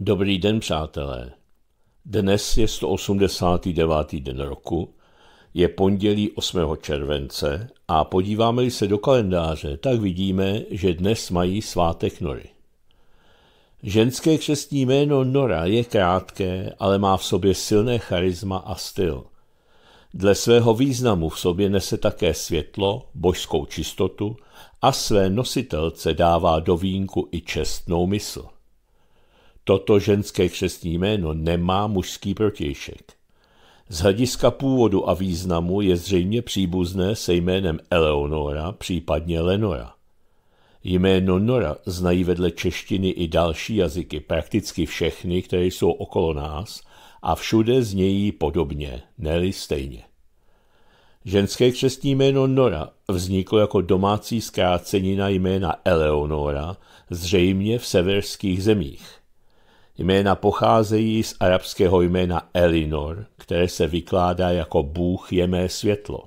Dobrý den, přátelé. Dnes je 189. den roku, je pondělí 8. července a podíváme-li se do kalendáře, tak vidíme, že dnes mají svátek Nory. Ženské křestní jméno Nora je krátké, ale má v sobě silné charisma a styl. Dle svého významu v sobě nese také světlo, božskou čistotu a své nositelce dává do vínku i čestnou mysl. Toto ženské křestní jméno nemá mužský protějšek. Z hlediska původu a významu je zřejmě příbuzné se jménem Eleonora, případně Lenora. Jméno Nora znají vedle češtiny i další jazyky, prakticky všechny, které jsou okolo nás a všude znějí podobně, ne stejně. Ženské křestní jméno Nora vzniklo jako domácí zkrácenina jména Eleonora, zřejmě v severských zemích – Jména pocházejí z arabského jména Elinor, které se vykládá jako Bůh je mé světlo.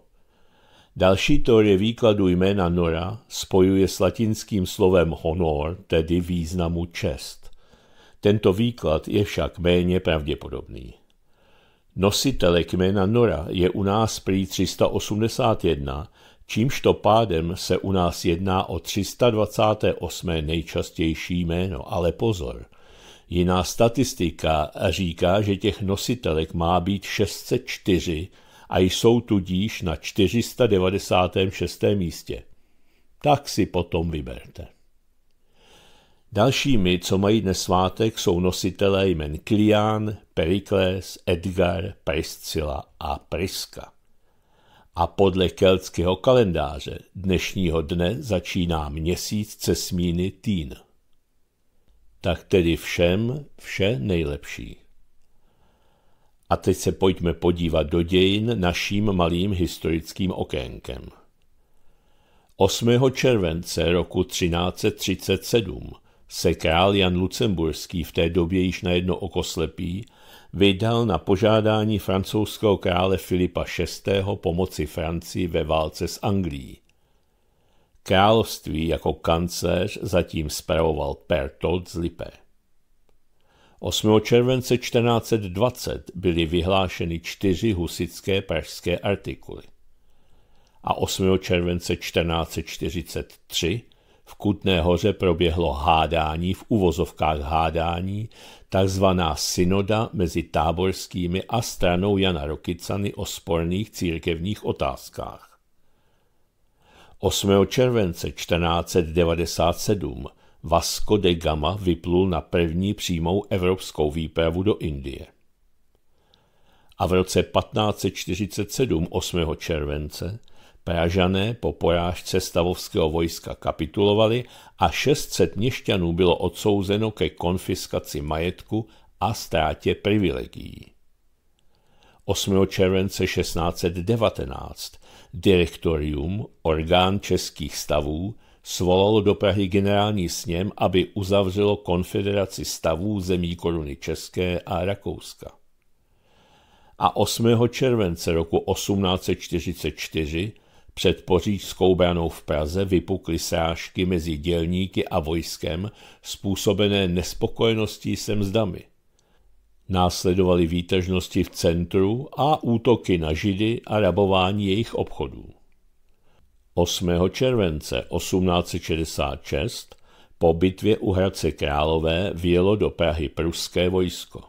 Další teorie výkladu jména Nora spojuje s latinským slovem honor, tedy významu čest. Tento výklad je však méně pravděpodobný. Nositele jména Nora je u nás prý 381, to pádem se u nás jedná o 328. nejčastější jméno, ale pozor – Jiná statistika říká, že těch nositelek má být 604 a jsou tudíž na 496. místě. Tak si potom vyberte. Dalšími, co mají dnes svátek, jsou nositelé jmen Klián, Perikles, Edgar, Priscila a Priska. A podle keltského kalendáře dnešního dne začíná měsíc cesmíny Týn tak tedy všem vše nejlepší. A teď se pojďme podívat do dějin naším malým historickým okénkem. 8. července roku 1337 se král Jan Lucemburský v té době již na jedno oko slepý vydal na požádání francouzského krále Filipa VI. pomoci Francii ve válce s Anglií. Království jako kancléř zatím spravoval Pertold z Lipe. 8. července 1420 byly vyhlášeny čtyři husické pražské artikuly a 8. července 1443 v Kutné hoře proběhlo hádání, v uvozovkách hádání, takzvaná synoda mezi táborskými a stranou Jana Rokycany o sporných církevních otázkách. 8. července 1497 Vasco de Gama vyplul na první přímou evropskou výpravu do Indie. A v roce 1547 8. července Pražané po porážce stavovského vojska kapitulovali a 600 měšťanů bylo odsouzeno ke konfiskaci majetku a ztrátě privilegií. 8. července 1619 Direktorium, orgán českých stavů, svolalo do Prahy generální sněm, aby uzavřelo konfederaci stavů zemí koruny České a Rakouska. A 8. července roku 1844 před pořížskou branou v Praze vypukly srážky mezi dělníky a vojskem způsobené nespokojeností se mzdami – Následovaly výtažnosti v centru a útoky na židy a rabování jejich obchodů. 8. července 1866 po bitvě u Hradce Králové vyjelo do Prahy pruské vojsko.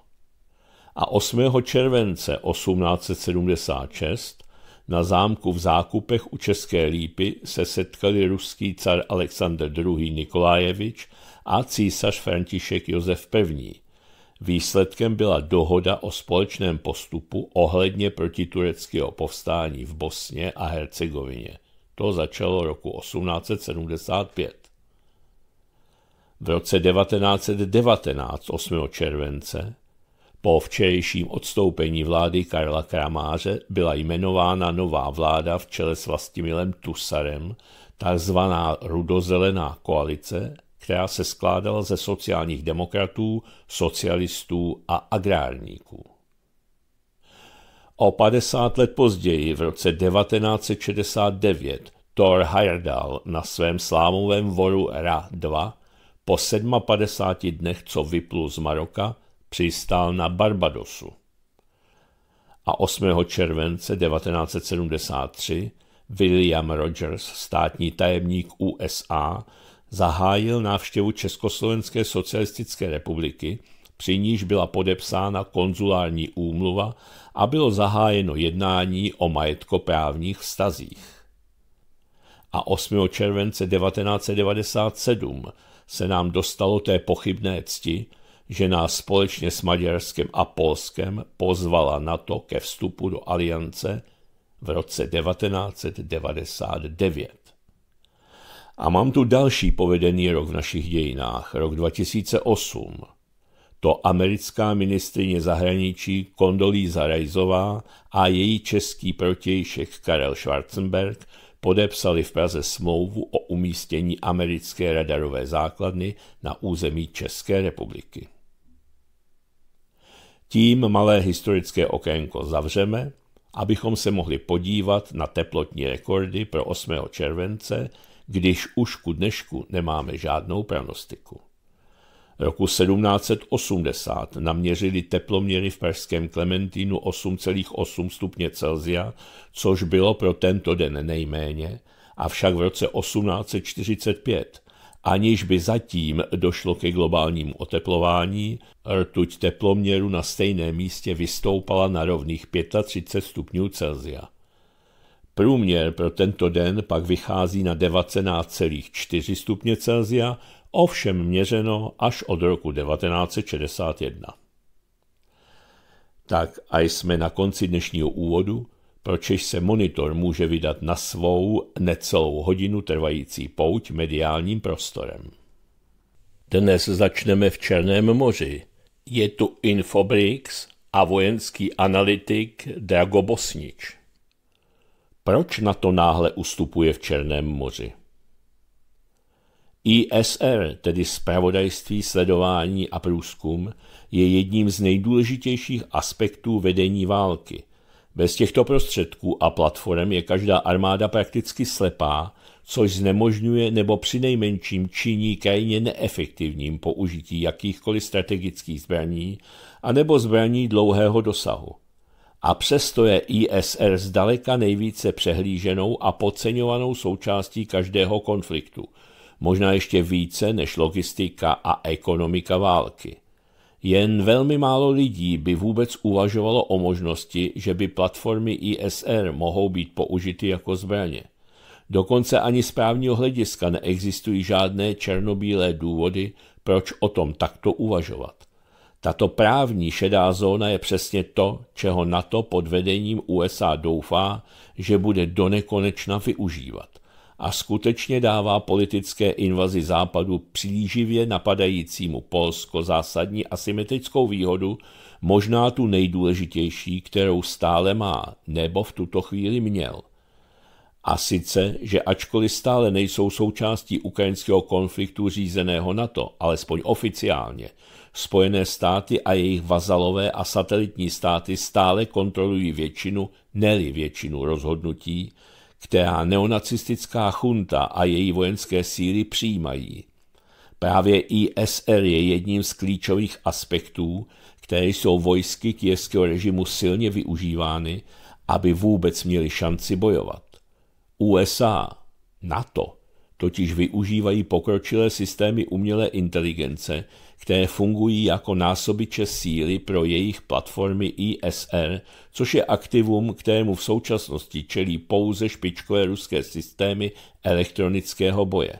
A 8. července 1876 na zámku v zákupech u České lípy se setkali ruský car Alexander II. Nikolájevič a císař František Josef I. Výsledkem byla dohoda o společném postupu ohledně protitureckého povstání v Bosně a Hercegovině. To začalo roku 1875. V roce 1919, 8. července, po včerejším odstoupení vlády Karla Kramáře byla jmenována nová vláda v čele s Vlastimilem Tusarem, takzvaná rudozelená koalice, která se skládala ze sociálních demokratů, socialistů a agrárníků. O 50 let později, v roce 1969, Thor Heyerdahl na svém slámovém voru Ra 2 po 57 dnech, co vyplul z Maroka, přistál na Barbadosu. A 8. července 1973 William Rogers, státní tajemník USA, zahájil návštěvu Československé socialistické republiky, při níž byla podepsána konzulární úmluva a bylo zahájeno jednání o majetkoprávních vztazích. A 8. července 1997 se nám dostalo té pochybné cti, že nás společně s Maďarskem a Polskem pozvala na to ke vstupu do aliance v roce 1999. A mám tu další povedený rok v našich dějinách, rok 2008. To americká ministrině zahraničí Kondolíza Rajzová a její český protějšek Karel Schwarzenberg podepsali v Praze smlouvu o umístění americké radarové základny na území České republiky. Tím malé historické okénko zavřeme, abychom se mohli podívat na teplotní rekordy pro 8. července když už ku dnešku nemáme žádnou pranostiku. Roku 1780 naměřili teploměry v pražském Klementínu 8,8 stupně Celzia, což bylo pro tento den nejméně, avšak v roce 1845 aniž by zatím došlo ke globálnímu oteplování, rtuť teploměru na stejném místě vystoupala na rovných 35 stupňů Celsia. Průměr pro tento den pak vychází na 19,4 stupně Celsia, ovšem měřeno až od roku 1961. Tak a jsme na konci dnešního úvodu, proč se monitor může vydat na svou necelou hodinu trvající pouť mediálním prostorem. Dnes začneme v Černém moři. Je tu Infobrix a vojenský analytik Drago Bosnič. Proč na to náhle ustupuje v Černém moři? ISR, tedy Spravodajství, sledování a průzkum, je jedním z nejdůležitějších aspektů vedení války. Bez těchto prostředků a platform je každá armáda prakticky slepá, což znemožňuje nebo přinejmenším činí krajně neefektivním použití jakýchkoliv strategických zbraní anebo zbraní dlouhého dosahu a přesto je ISR zdaleka nejvíce přehlíženou a podceňovanou součástí každého konfliktu, možná ještě více než logistika a ekonomika války. Jen velmi málo lidí by vůbec uvažovalo o možnosti, že by platformy ISR mohou být použity jako zbraně. Dokonce ani z právního hlediska neexistují žádné černobílé důvody, proč o tom takto uvažovat. Tato právní šedá zóna je přesně to, čeho NATO pod vedením USA doufá, že bude do nekonečna využívat a skutečně dává politické invazi západu příživě napadajícímu Polsko zásadní asymetrickou výhodu, možná tu nejdůležitější, kterou stále má, nebo v tuto chvíli měl. A sice, že ačkoliv stále nejsou součástí ukrajinského konfliktu řízeného NATO, alespoň oficiálně, Spojené státy a jejich vazalové a satelitní státy stále kontrolují většinu, neli většinu rozhodnutí, která neonacistická chunta a její vojenské síly přijímají. Právě ISR je jedním z klíčových aspektů, které jsou vojsky kijevského režimu silně využívány, aby vůbec měli šanci bojovat. USA, NATO totiž využívají pokročilé systémy umělé inteligence, které fungují jako násobiče síly pro jejich platformy ISR, což je aktivum, kterému v současnosti čelí pouze špičkové ruské systémy elektronického boje.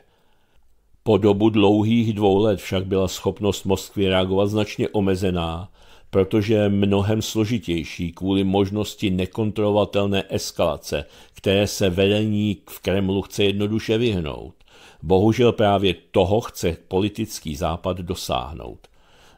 Po dobu dlouhých dvou let však byla schopnost Moskvy reagovat značně omezená, protože je mnohem složitější kvůli možnosti nekontrolovatelné eskalace, které se vedení v Kremlu chce jednoduše vyhnout. Bohužel právě toho chce politický západ dosáhnout.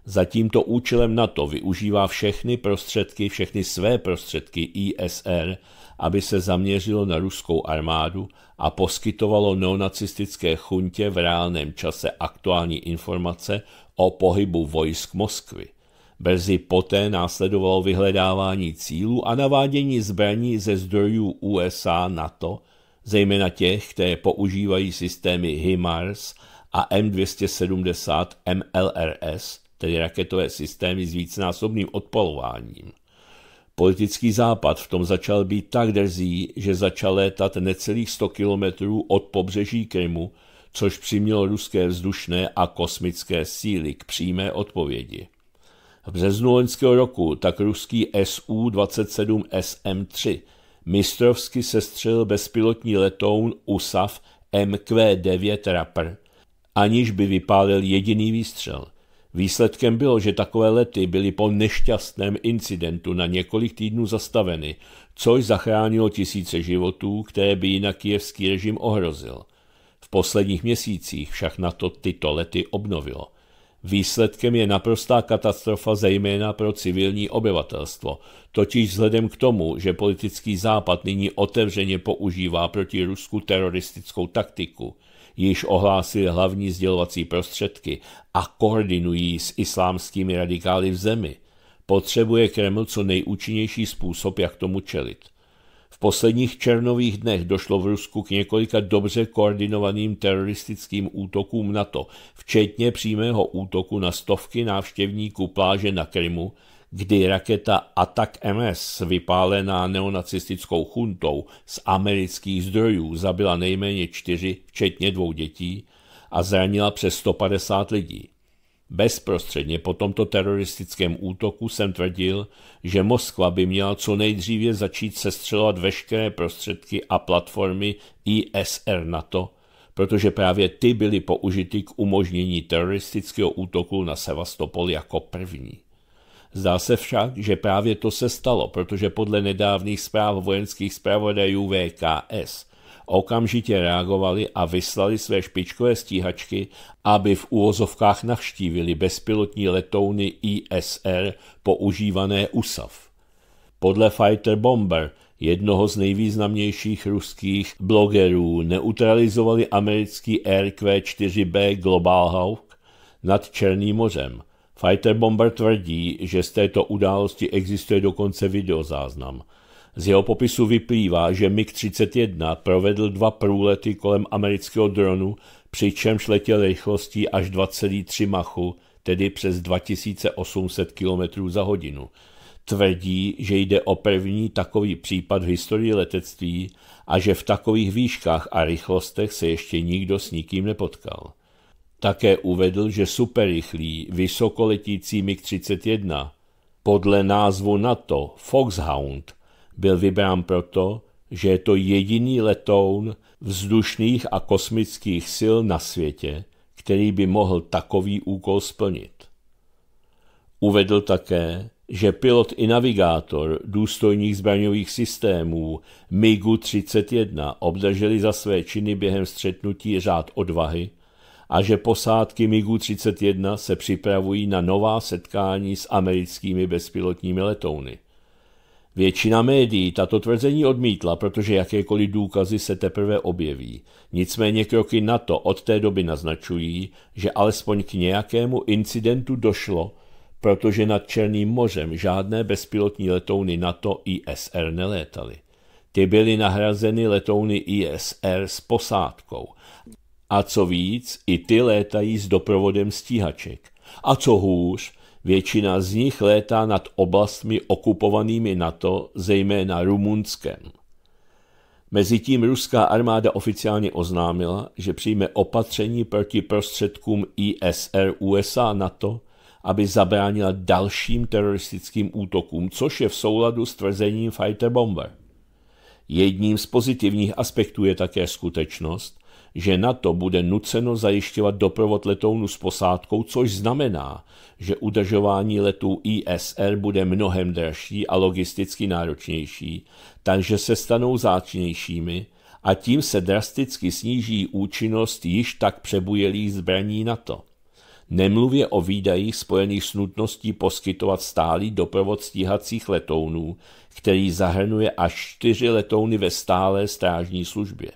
Za tímto účelem NATO využívá všechny prostředky, všechny své prostředky ISR, aby se zaměřilo na ruskou armádu a poskytovalo neonacistické chuntě v reálném čase aktuální informace o pohybu vojsk Moskvy. Brzy poté následovalo vyhledávání cílů a navádění zbraní ze zdrojů USA, NATO zejména těch, které používají systémy HIMARS a M270 MLRS, tedy raketové systémy s vícenásobným odpalováním. Politický západ v tom začal být tak drzý, že začal létat necelých 100 kilometrů od pobřeží Krymu, což přimělo ruské vzdušné a kosmické síly k přímé odpovědi. V březnu loňského roku tak ruský Su-27 SM-3 mistrovsky sestřelil bezpilotní letoun USAF MQ-9 Rapper, aniž by vypálil jediný výstřel. Výsledkem bylo, že takové lety byly po nešťastném incidentu na několik týdnů zastaveny, což zachránilo tisíce životů, které by jinak kijevský režim ohrozil. V posledních měsících však na to tyto lety obnovilo – Výsledkem je naprostá katastrofa zejména pro civilní obyvatelstvo, totiž vzhledem k tomu, že politický západ nyní otevřeně používá proti Rusku teroristickou taktiku, již ohlásili hlavní sdělovací prostředky a koordinují s islámskými radikály v zemi. Potřebuje Kreml co nejúčinnější způsob, jak tomu čelit posledních černových dnech došlo v Rusku k několika dobře koordinovaným teroristickým útokům NATO, včetně přímého útoku na stovky návštěvníků pláže na Krymu, kdy raketa Atak MS, vypálená neonacistickou chuntou z amerických zdrojů, zabila nejméně čtyři, včetně dvou dětí, a zranila přes 150 lidí. Bezprostředně po tomto teroristickém útoku jsem tvrdil, že Moskva by měla co nejdříve začít sestřelovat veškeré prostředky a platformy ISR NATO, protože právě ty byly použity k umožnění teroristického útoku na Sevastopol jako první. Zdá se však, že právě to se stalo, protože podle nedávných zpráv vojenských zpravodajů VKS okamžitě reagovali a vyslali své špičkové stíhačky, aby v úvozovkách navštívili bezpilotní letouny ISR používané USAV. Podle Fighter Bomber jednoho z nejvýznamnějších ruských blogerů neutralizovali americký RQ-4B Global Hawk nad Černým mořem. Fighter Bomber tvrdí, že z této události existuje dokonce videozáznam – z jeho popisu vyplývá, že MiG-31 provedl dva průlety kolem amerického dronu, přičemž letěl rychlostí až 2,3 machu, tedy přes 2800 km za hodinu. Tvrdí, že jde o první takový případ v historii letectví a že v takových výškách a rychlostech se ještě nikdo s nikým nepotkal. Také uvedl, že superrychlý, vysokoletící MiG-31 podle názvu NATO Foxhound – byl vybrán proto, že je to jediný letoun vzdušných a kosmických sil na světě, který by mohl takový úkol splnit. Uvedl také, že pilot i navigátor důstojních zbraňových systémů MIGu-31 obdrželi za své činy během střetnutí řád odvahy a že posádky MIGu-31 se připravují na nová setkání s americkými bezpilotními letouny. Většina médií tato tvrzení odmítla, protože jakékoliv důkazy se teprve objeví. Nicméně kroky NATO od té doby naznačují, že alespoň k nějakému incidentu došlo, protože nad Černým mořem žádné bezpilotní letouny NATO ISR nelétaly. Ty byly nahrazeny letouny ISR s posádkou. A co víc, i ty létají s doprovodem stíhaček. A co hůř, Většina z nich létá nad oblastmi okupovanými NATO, zejména Rumunskem. Mezitím ruská armáda oficiálně oznámila, že přijme opatření proti prostředkům ISR USA NATO, aby zabránila dalším teroristickým útokům, což je v souladu s tvrzením Fighter Bomber. Jedním z pozitivních aspektů je také skutečnost, že NATO bude nuceno zajišťovat doprovod letounu s posádkou, což znamená, že udržování letů ISR bude mnohem dražší a logisticky náročnější, takže se stanou záčnějšími a tím se drasticky sníží účinnost již tak přebujelých zbraní NATO. Nemluvě o výdajích spojených s nutností poskytovat stálý doprovod stíhacích letounů, který zahrnuje až čtyři letouny ve stálé strážní službě.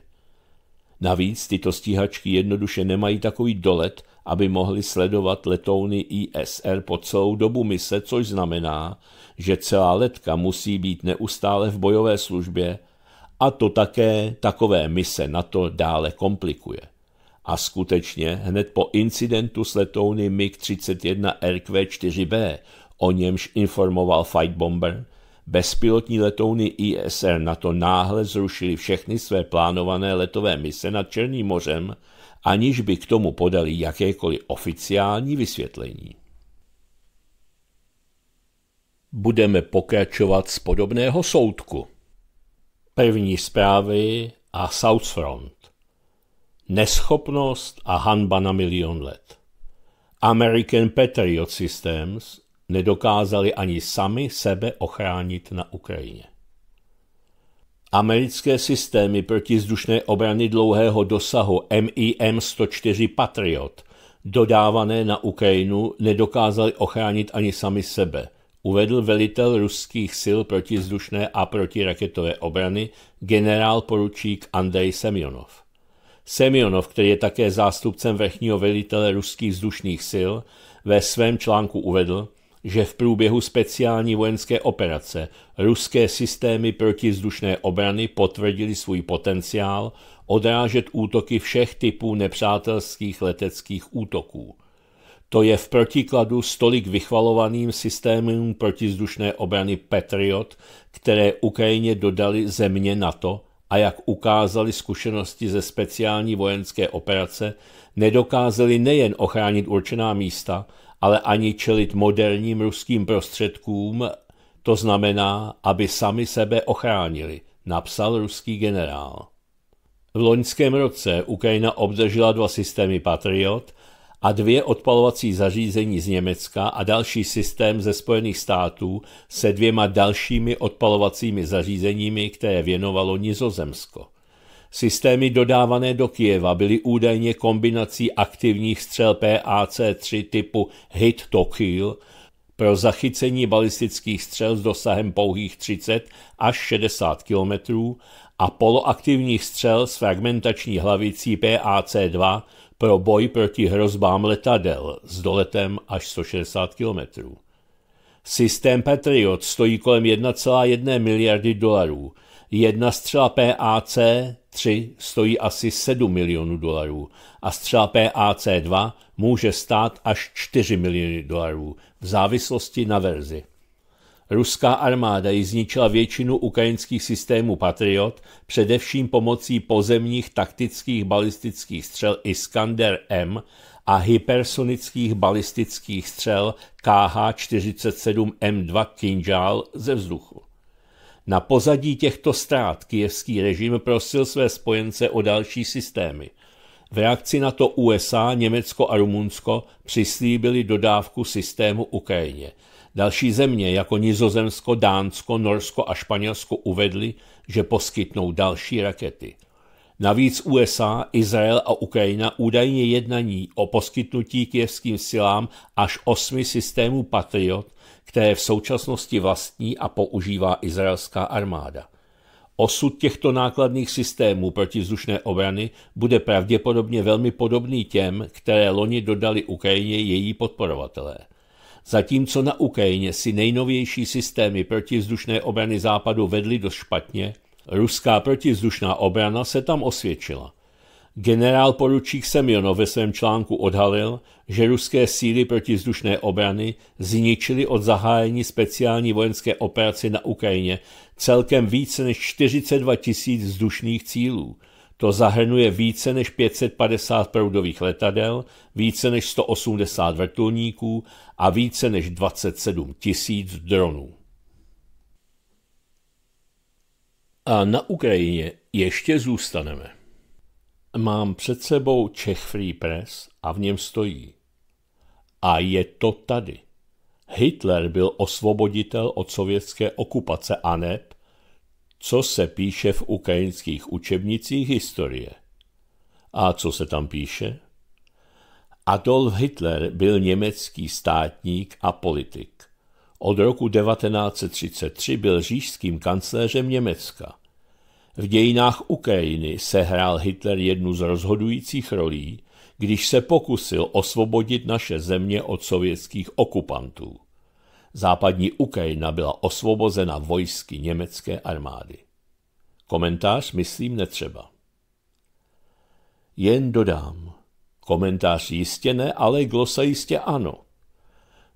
Navíc tyto stíhačky jednoduše nemají takový dolet, aby mohly sledovat letouny ISR po celou dobu mise, což znamená, že celá letka musí být neustále v bojové službě a to také takové mise na to dále komplikuje. A skutečně hned po incidentu s letouny MiG-31 RQ-4B, o němž informoval Fight Bomber, Bezpilotní letouny ISR na to náhle zrušili všechny své plánované letové mise nad Černým mořem, aniž by k tomu podali jakékoliv oficiální vysvětlení. Budeme pokračovat z podobného soudku. První zprávy a South Front. Neschopnost a hanba na milion let. American Patriot Systems nedokázali ani sami sebe ochránit na Ukrajině. Americké systémy protizdušné obrany dlouhého dosahu MIM-104 Patriot dodávané na Ukrajinu nedokázali ochránit ani sami sebe, uvedl velitel ruských sil protizdušné a protiraketové obrany generál poručík Andrej Semyonov. Semyonov, který je také zástupcem vrchního velitele ruských vzdušných sil, ve svém článku uvedl, že v průběhu speciální vojenské operace ruské systémy protizdušné obrany potvrdili svůj potenciál odrážet útoky všech typů nepřátelských leteckých útoků. To je v protikladu stolik vychvalovaným systémům protizdušné obrany Patriot, které Ukrajině dodali země NATO a jak ukázali zkušenosti ze speciální vojenské operace, nedokázali nejen ochránit určená místa, ale ani čelit moderním ruským prostředkům, to znamená, aby sami sebe ochránili, napsal ruský generál. V loňském roce Ukrajina obdržela dva systémy Patriot a dvě odpalovací zařízení z Německa a další systém ze Spojených států se dvěma dalšími odpalovacími zařízeními, které věnovalo Nizozemsko. Systémy dodávané do Kijeva byly údajně kombinací aktivních střel PAC-3 typu Hit to Kill pro zachycení balistických střel s dosahem pouhých 30 až 60 km a poloaktivních střel s fragmentační hlavicí PAC-2 pro boj proti hrozbám letadel s doletem až 160 km. Systém Patriot stojí kolem 1,1 miliardy dolarů – Jedna střela PAC 3 stojí asi 7 milionů dolarů a střela PAC 2 může stát až 4 miliony dolarů v závislosti na verzi. Ruská armáda ji zničila většinu ukrajinských systémů Patriot, především pomocí pozemních taktických balistických střel Iskander M a hypersonických balistických střel KH-47M2 Kinjal ze vzduchu. Na pozadí těchto ztrát kijevský režim prosil své spojence o další systémy. V reakci na to USA, Německo a Rumunsko přislíbili dodávku systému Ukrajině. Další země jako Nizozemsko, Dánsko, Norsko a Španělsko uvedly, že poskytnou další rakety. Navíc USA, Izrael a Ukrajina údajně jednaní o poskytnutí kijevským silám až osmi systémů Patriot které v současnosti vlastní a používá izraelská armáda. Osud těchto nákladných systémů protivzdušné obrany bude pravděpodobně velmi podobný těm, které loni dodali Ukrajině její podporovatelé. Zatímco na Ukrajině si nejnovější systémy protivzdušné obrany západu vedly dost špatně, ruská protivzdušná obrana se tam osvědčila. Generál poručík Semjonov ve svém článku odhalil, že ruské síly protizdušné obrany zničily od zahájení speciální vojenské operace na Ukrajině celkem více než 42 tisíc vzdušných cílů. To zahrnuje více než 550 proudových letadel, více než 180 vrtulníků a více než 27 tisíc dronů. A na Ukrajině ještě zůstaneme. Mám před sebou Czech Free Press a v něm stojí. A je to tady. Hitler byl osvoboditel od sovětské okupace a co se píše v ukrajinských učebnicích historie. A co se tam píše? Adolf Hitler byl německý státník a politik. Od roku 1933 byl říšským kancléřem Německa. V dějinách Ukrajiny sehrál Hitler jednu z rozhodujících rolí, když se pokusil osvobodit naše země od sovětských okupantů. Západní Ukrajina byla osvobozena vojsky německé armády. Komentář myslím netřeba. Jen dodám. Komentář jistě ne, ale glosa jistě ano.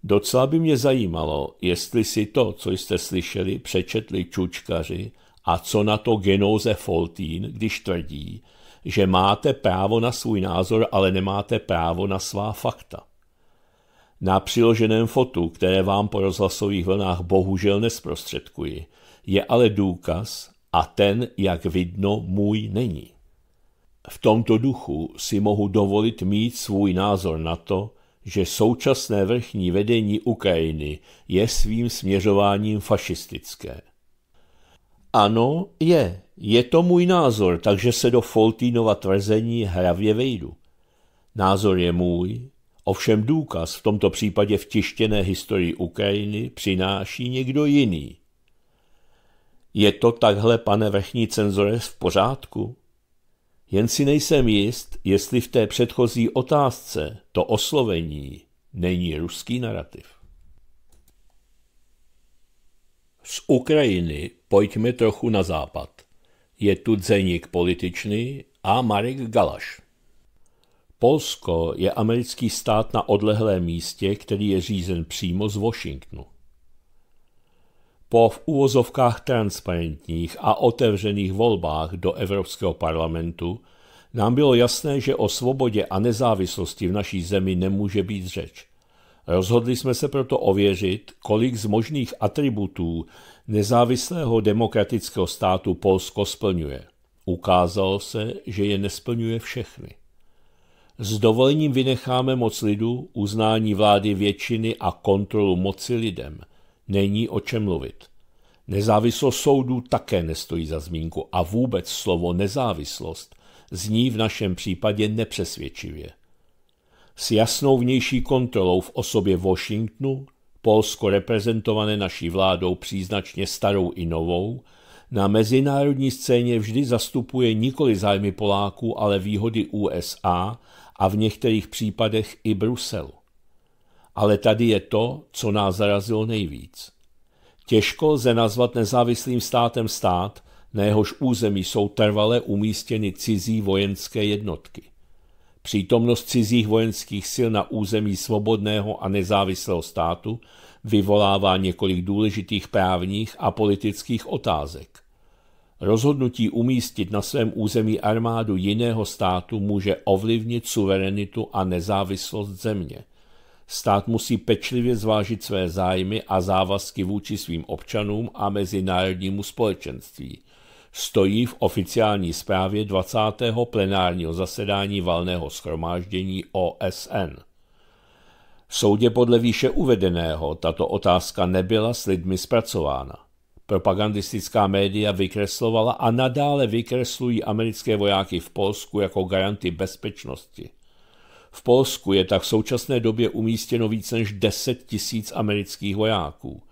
Docela by mě zajímalo, jestli si to, co jste slyšeli, přečetli čučkaři, a co na to genóze Foltín, když tvrdí, že máte právo na svůj názor, ale nemáte právo na svá fakta? Na přiloženém fotu, které vám po rozhlasových vlnách bohužel nesprostředkuji, je ale důkaz a ten, jak vidno, můj není. V tomto duchu si mohu dovolit mít svůj názor na to, že současné vrchní vedení Ukrajiny je svým směřováním fašistické ano, je. Je to můj názor, takže se do Foltínova tvrzení hravě vejdu. Názor je můj, ovšem důkaz v tomto případě v tištěné historii Ukrajiny přináší někdo jiný. Je to takhle, pane vrchní cenzore, v pořádku? Jen si nejsem jist, jestli v té předchozí otázce to oslovení není ruský narrativ. Z Ukrajiny pojďme trochu na západ. Je tu dzeník političný a Marek Galaš. Polsko je americký stát na odlehlém místě, který je řízen přímo z Washingtonu. Po v uvozovkách transparentních a otevřených volbách do Evropského parlamentu nám bylo jasné, že o svobodě a nezávislosti v naší zemi nemůže být řeč. Rozhodli jsme se proto ověřit, kolik z možných atributů nezávislého demokratického státu Polsko splňuje. Ukázalo se, že je nesplňuje všechny. S dovolením vynecháme moc lidu, uznání vlády většiny a kontrolu moci lidem. Není o čem mluvit. Nezávislost soudů také nestojí za zmínku a vůbec slovo nezávislost zní v našem případě nepřesvědčivě s jasnou vnější kontrolou v osobě Washingtonu, Polsko reprezentované naší vládou příznačně starou i novou, na mezinárodní scéně vždy zastupuje nikoli zájmy Poláků, ale výhody USA a v některých případech i Bruselu. Ale tady je to, co nás zarazilo nejvíc. Těžko lze nazvat nezávislým státem stát, na jehož území jsou trvale umístěny cizí vojenské jednotky. Přítomnost cizích vojenských sil na území svobodného a nezávislého státu vyvolává několik důležitých právních a politických otázek. Rozhodnutí umístit na svém území armádu jiného státu může ovlivnit suverenitu a nezávislost země. Stát musí pečlivě zvážit své zájmy a závazky vůči svým občanům a mezinárodnímu společenství – stojí v oficiální zprávě 20. plenárního zasedání valného schromáždění OSN. Soudě podle výše uvedeného tato otázka nebyla s lidmi zpracována. Propagandistická média vykreslovala a nadále vykreslují americké vojáky v Polsku jako garanty bezpečnosti. V Polsku je tak v současné době umístěno více než 10 tisíc amerických vojáků.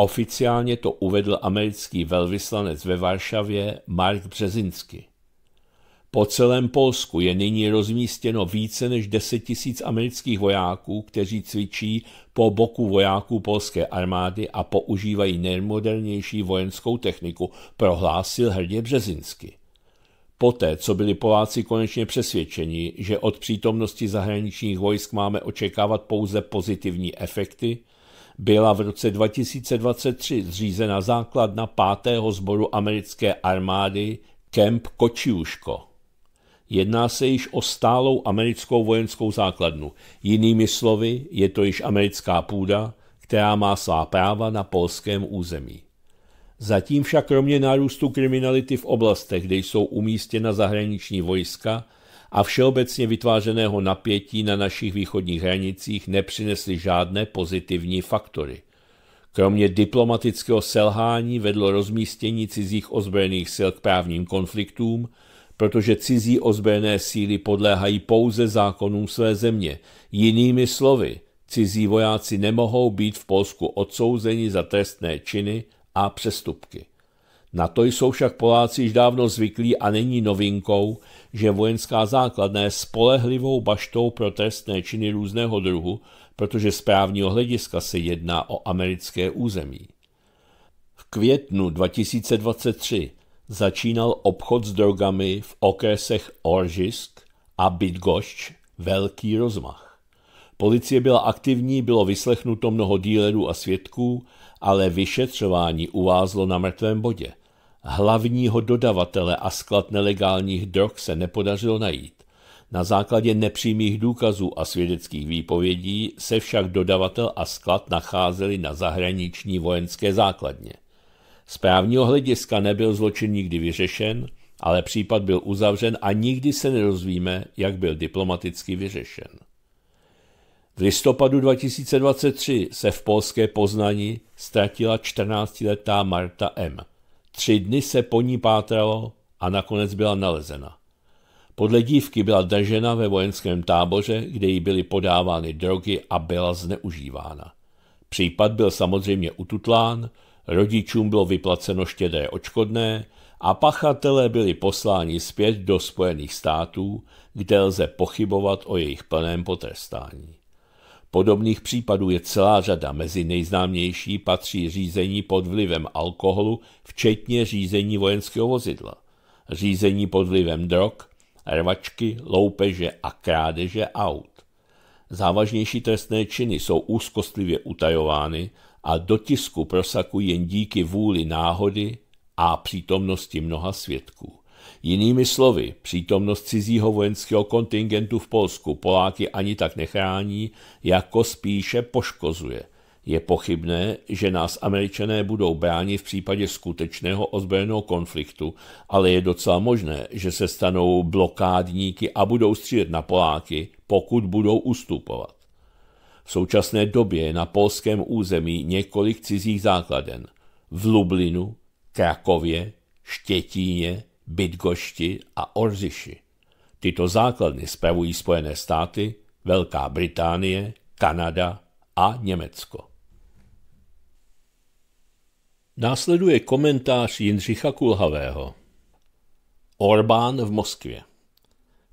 Oficiálně to uvedl americký velvyslanec ve Varšavě Mark Březinsky. Po celém Polsku je nyní rozmístěno více než 10 tisíc amerických vojáků, kteří cvičí po boku vojáků polské armády a používají nejmodernější vojenskou techniku, prohlásil hrdě Březinsky. Poté, co byli Poláci konečně přesvědčeni, že od přítomnosti zahraničních vojsk máme očekávat pouze pozitivní efekty, byla v roce 2023 zřízena základna 5. sboru americké armády Camp Kočiuško. Jedná se již o stálou americkou vojenskou základnu. Jinými slovy, je to již americká půda, která má svá práva na polském území. Zatím však kromě nárůstu kriminality v oblastech, kde jsou umístěna zahraniční vojska, a všeobecně vytvářeného napětí na našich východních hranicích nepřinesly žádné pozitivní faktory. Kromě diplomatického selhání vedlo rozmístění cizích ozbrojených sil k právním konfliktům, protože cizí ozbrojené síly podléhají pouze zákonům své země. Jinými slovy, cizí vojáci nemohou být v Polsku odsouzeni za trestné činy a přestupky. Na to jsou však Poláci již dávno zvyklí a není novinkou, že vojenská základna je spolehlivou baštou pro trestné činy různého druhu, protože z právního hlediska se jedná o americké území. V květnu 2023 začínal obchod s drogami v okresech Oržisk a Bydgošč velký rozmach. Policie byla aktivní, bylo vyslechnuto mnoho dílerů a svědků, ale vyšetřování uvázlo na mrtvém bodě – Hlavního dodavatele a sklad nelegálních drog se nepodařilo najít. Na základě nepřímých důkazů a svědeckých výpovědí se však dodavatel a sklad nacházeli na zahraniční vojenské základně. Z právního hlediska nebyl zločin nikdy vyřešen, ale případ byl uzavřen a nikdy se nerozvíme, jak byl diplomaticky vyřešen. V listopadu 2023 se v polské poznání ztratila 14-letá Marta M., Tři dny se po ní pátralo a nakonec byla nalezena. Podle dívky byla držena ve vojenském táboře, kde jí byly podávány drogy a byla zneužívána. Případ byl samozřejmě ututlán, rodičům bylo vyplaceno štědré očkodné a pachatelé byli posláni zpět do Spojených států, kde lze pochybovat o jejich plném potrestání. Podobných případů je celá řada. Mezi nejznámější patří řízení pod vlivem alkoholu, včetně řízení vojenského vozidla, řízení pod vlivem drog, rvačky, loupeže a krádeže aut. Závažnější trestné činy jsou úzkostlivě utajovány a do tisku prosakují jen díky vůli náhody a přítomnosti mnoha svědků. Jinými slovy, přítomnost cizího vojenského kontingentu v Polsku Poláky ani tak nechrání, jako spíše poškozuje. Je pochybné, že nás američané budou bránit v případě skutečného ozbrojeného konfliktu, ale je docela možné, že se stanou blokádníky a budou střílet na Poláky, pokud budou ustupovat. V současné době je na polském území několik cizích základen. V Lublinu, Krakově, Štětíně, Bydgošti a Orziši. Tyto základny spravují Spojené státy, Velká Británie, Kanada a Německo. Následuje komentář Jindřicha Kulhavého. Orbán v Moskvě.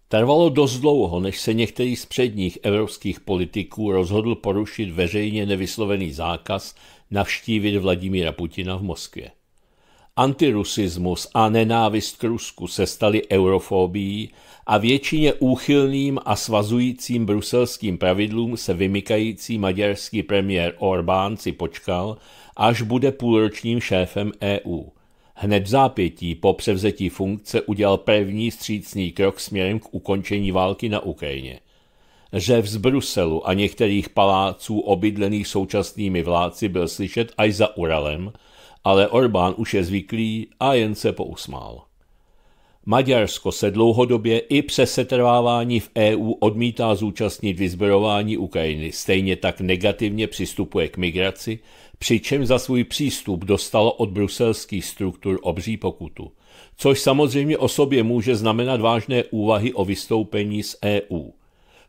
Trvalo dost dlouho, než se některý z předních evropských politiků rozhodl porušit veřejně nevyslovený zákaz navštívit Vladimíra Putina v Moskvě. Antirusismus a nenávist k Rusku se staly eurofobií a většině úchylným a svazujícím bruselským pravidlům se vymykající maďarský premiér Orbán si počkal, až bude půlročním šéfem EU. Hned v zápětí po převzetí funkce udělal první střícný krok směrem k ukončení války na Ukrajině. Řev z Bruselu a některých paláců obydlených současnými vládci byl slyšet až za Uralem – ale Orbán už je zvyklý a jen se pousmál. Maďarsko se dlouhodobě i přes setrvávání v EU odmítá zúčastnit vyzbrojování Ukrajiny, stejně tak negativně přistupuje k migraci, přičem za svůj přístup dostalo od bruselských struktur obří pokutu, což samozřejmě o sobě může znamenat vážné úvahy o vystoupení z EU.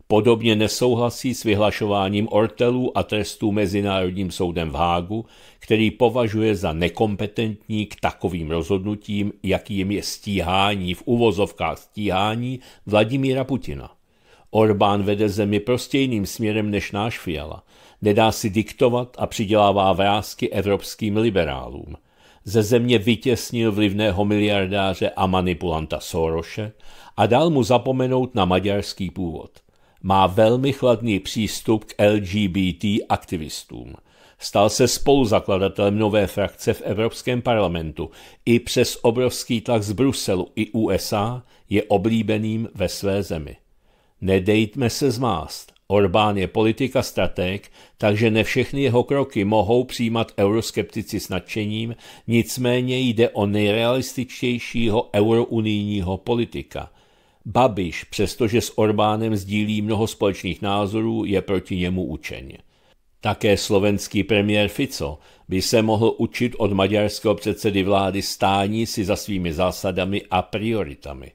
Podobně nesouhlasí s vyhlašováním ortelů a trestů Mezinárodním soudem v Hágu, který považuje za nekompetentní k takovým rozhodnutím, jakým je stíhání v uvozovkách stíhání Vladimíra Putina. Orbán vede zemi prostě jiným směrem než náš Fiala. Nedá si diktovat a přidělává vrázky evropským liberálům. Ze země vytěsnil vlivného miliardáře a manipulanta Soroše a dal mu zapomenout na maďarský původ má velmi chladný přístup k LGBT aktivistům. Stal se spoluzakladatelem nové frakce v Evropském parlamentu. I přes obrovský tlak z Bruselu i USA je oblíbeným ve své zemi. Nedejme se zmást. Orbán je politika strateg, takže ne všechny jeho kroky mohou přijímat euroskeptici s nadšením, nicméně jde o nejrealističtějšího eurounijního politika – Babiš, přestože s Orbánem sdílí mnoho společných názorů, je proti němu učen. Také slovenský premiér Fico by se mohl učit od maďarského předsedy vlády stání si za svými zásadami a prioritami.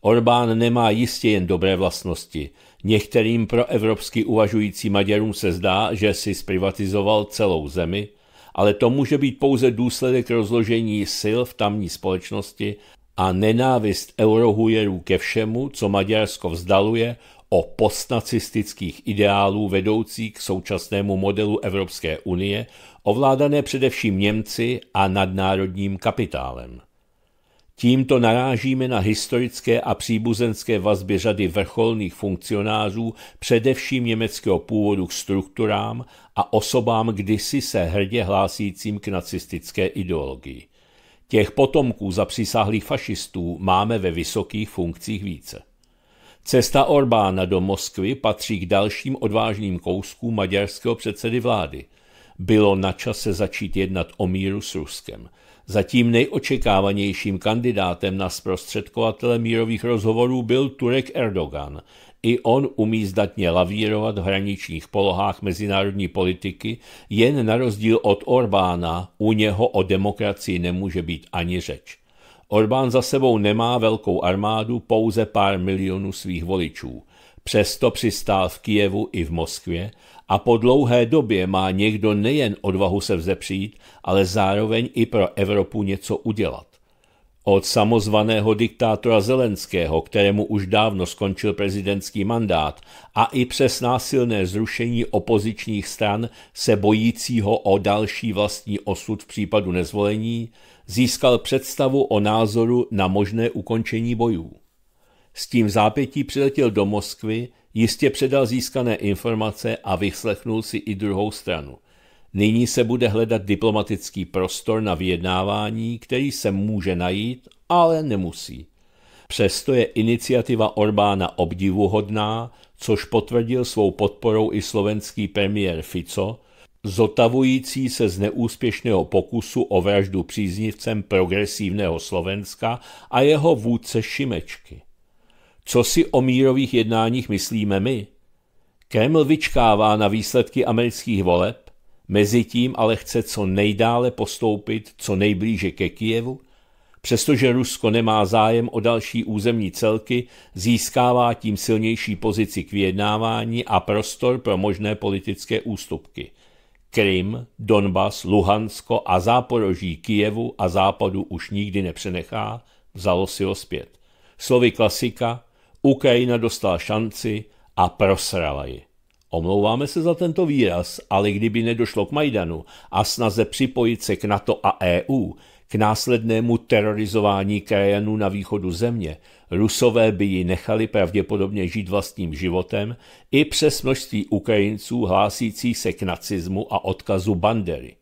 Orbán nemá jistě jen dobré vlastnosti. Některým proevropsky uvažující Maďarům se zdá, že si zprivatizoval celou zemi, ale to může být pouze důsledek rozložení sil v tamní společnosti a nenávist eurohujerů ke všemu, co Maďarsko vzdaluje o postnacistických ideálů vedoucí k současnému modelu Evropské unie, ovládané především Němci a nadnárodním kapitálem. Tímto narážíme na historické a příbuzenské vazby řady vrcholných funkcionářů, především německého původu k strukturám a osobám kdysi se hrdě hlásícím k nacistické ideologii. Těch potomků zapřisáhlých fašistů máme ve vysokých funkcích více. Cesta Orbána do Moskvy patří k dalším odvážným kouskům maďarského předsedy vlády. Bylo na čase začít jednat o míru s Ruskem. Zatím nejočekávanějším kandidátem na zprostředkovatele mírových rozhovorů byl Turek Erdogan, i on umí zdatně lavírovat v hraničních polohách mezinárodní politiky, jen na rozdíl od Orbána, u něho o demokracii nemůže být ani řeč. Orbán za sebou nemá velkou armádu, pouze pár milionů svých voličů. Přesto přistál v Kijevu i v Moskvě a po dlouhé době má někdo nejen odvahu se vzepřít, ale zároveň i pro Evropu něco udělat od samozvaného diktátora Zelenského, kterému už dávno skončil prezidentský mandát, a i přes násilné zrušení opozičních stran se bojícího o další vlastní osud v případu nezvolení, získal představu o názoru na možné ukončení bojů. S tím zápětí přiletěl do Moskvy, jistě předal získané informace a vyslechnul si i druhou stranu. Nyní se bude hledat diplomatický prostor na vyjednávání, který se může najít, ale nemusí. Přesto je iniciativa Orbána obdivuhodná, což potvrdil svou podporou i slovenský premiér Fico, zotavující se z neúspěšného pokusu o vraždu příznivcem progresívného Slovenska a jeho vůdce Šimečky. Co si o mírových jednáních myslíme my? Kreml vyčkává na výsledky amerických voleb, Mezitím ale chce co nejdále postoupit co nejblíže ke Kijevu, přestože Rusko nemá zájem o další územní celky, získává tím silnější pozici k vyjednávání a prostor pro možné politické ústupky. Krym, Donbas, Luhansko a záporoží Kijevu a západu už nikdy nepřenechá, vzalo si ho zpět. Slovy klasika, Ukrajina dostala šanci a prosrala ji. Omlouváme se za tento výraz, ale kdyby nedošlo k Majdanu a snaze připojit se k NATO a EU, k následnému terorizování krajanů na východu země, Rusové by ji nechali pravděpodobně žít vlastním životem i přes množství Ukrajinců hlásících se k nacismu a odkazu Bandery.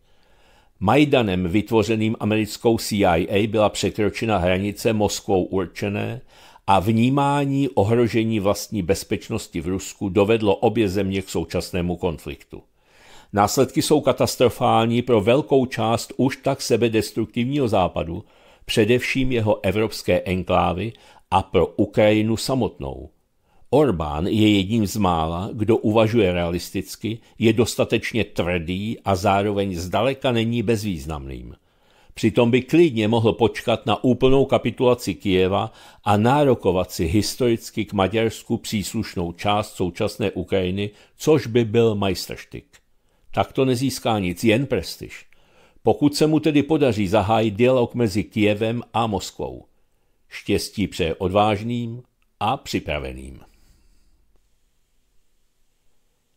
Majdanem vytvořeným americkou CIA byla překročena hranice Moskvou určené a vnímání ohrožení vlastní bezpečnosti v Rusku dovedlo obě země k současnému konfliktu. Následky jsou katastrofální pro velkou část už tak sebedestruktivního západu, především jeho evropské enklávy a pro Ukrajinu samotnou. Orbán je jedním z mála, kdo uvažuje realisticky, je dostatečně tvrdý a zároveň zdaleka není bezvýznamným. Přitom by klidně mohl počkat na úplnou kapitulaci Kijeva a nárokovat si historicky k Maďarsku příslušnou část současné Ukrajiny, což by byl majstrštyk. Tak to nezíská nic, jen prestiž. Pokud se mu tedy podaří zahájit dialog mezi Kijevem a Moskvou. Štěstí přeje odvážným a připraveným.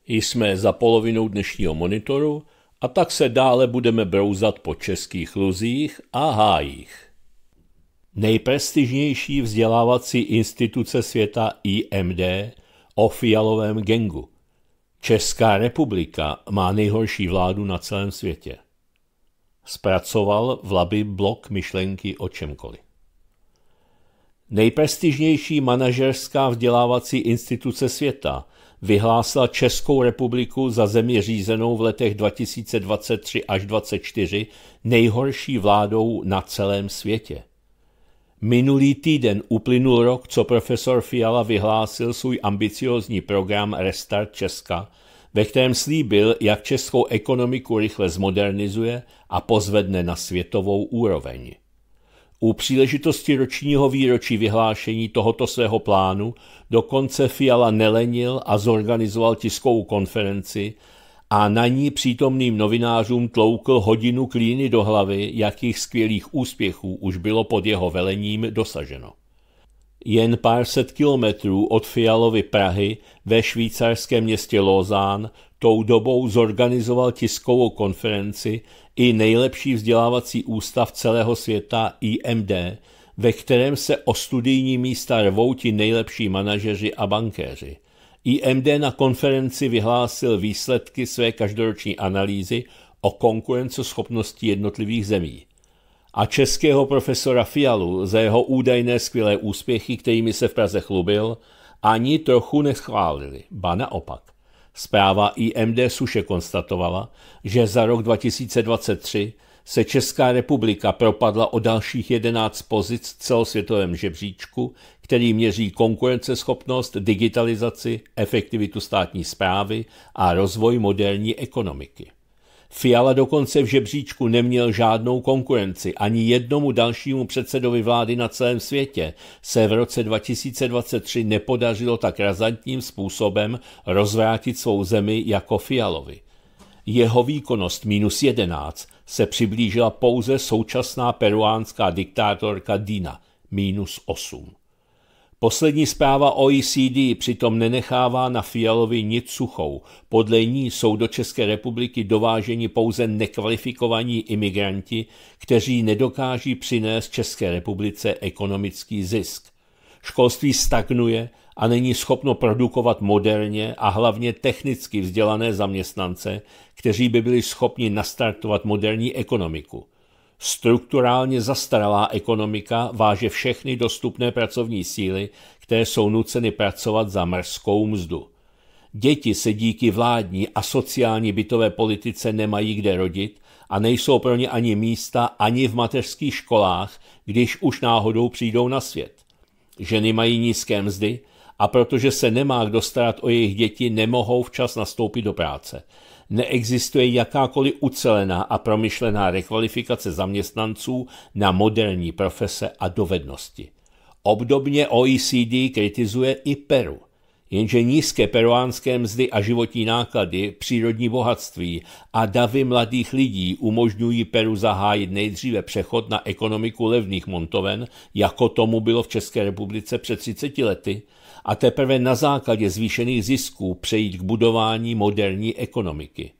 Jsme za polovinou dnešního monitoru – a tak se dále budeme brouzat po českých luzích a hájích. Nejprestižnější vzdělávací instituce světa IMD o fialovém gengu. Česká republika má nejhorší vládu na celém světě. Zpracoval v Labi blok myšlenky o čemkoliv. Nejprestižnější manažerská vzdělávací instituce světa vyhlásila Českou republiku za zemi řízenou v letech 2023 až 2024 nejhorší vládou na celém světě. Minulý týden uplynul rok, co profesor Fiala vyhlásil svůj ambiciozní program Restart Česka, ve kterém slíbil, jak českou ekonomiku rychle zmodernizuje a pozvedne na světovou úroveň. U příležitosti ročního výročí vyhlášení tohoto svého plánu dokonce Fiala nelenil a zorganizoval tiskovou konferenci a na ní přítomným novinářům tloukl hodinu klíny do hlavy, jakých skvělých úspěchů už bylo pod jeho velením dosaženo. Jen pár set kilometrů od Fialovy Prahy ve švýcarském městě Lozán Tou dobou zorganizoval tiskovou konferenci i nejlepší vzdělávací ústav celého světa IMD, ve kterém se o studijní místa rvou ti nejlepší manažeři a bankéři. IMD na konferenci vyhlásil výsledky své každoroční analýzy o konkurenceschopnosti jednotlivých zemí. A českého profesora Fialu za jeho údajné skvělé úspěchy, kterými se v Praze chlubil, ani trochu neschválili, ba naopak. Zpráva IMD Suše konstatovala, že za rok 2023 se Česká republika propadla o dalších 11 pozic v celosvětovém žebříčku, který měří konkurenceschopnost, digitalizaci, efektivitu státní zprávy a rozvoj moderní ekonomiky. Fiala dokonce v žebříčku neměl žádnou konkurenci, ani jednomu dalšímu předsedovi vlády na celém světě se v roce 2023 nepodařilo tak razantním způsobem rozvrátit svou zemi jako Fialovi. Jeho výkonnost minus 11 se přiblížila pouze současná peruánská diktátorka Dina minus 8. Poslední zpráva OECD přitom nenechává na Fialovi nic suchou. Podle ní jsou do České republiky dováženi pouze nekvalifikovaní imigranti, kteří nedokáží přinést České republice ekonomický zisk. Školství stagnuje a není schopno produkovat moderně a hlavně technicky vzdělané zaměstnance, kteří by byli schopni nastartovat moderní ekonomiku. Strukturálně zastaralá ekonomika váže všechny dostupné pracovní síly, které jsou nuceny pracovat za mrzkou mzdu. Děti se díky vládní a sociální bytové politice nemají kde rodit a nejsou pro ně ani místa, ani v mateřských školách, když už náhodou přijdou na svět. Ženy mají nízké mzdy a protože se nemá kdo starat o jejich děti, nemohou včas nastoupit do práce – neexistuje jakákoliv ucelená a promyšlená rekvalifikace zaměstnanců na moderní profese a dovednosti. Obdobně OECD kritizuje i Peru. Jenže nízké peruánské mzdy a životní náklady, přírodní bohatství a davy mladých lidí umožňují Peru zahájit nejdříve přechod na ekonomiku levných montoven, jako tomu bylo v České republice před 30 lety, a teprve na základě zvýšených zisků přejít k budování moderní ekonomiky.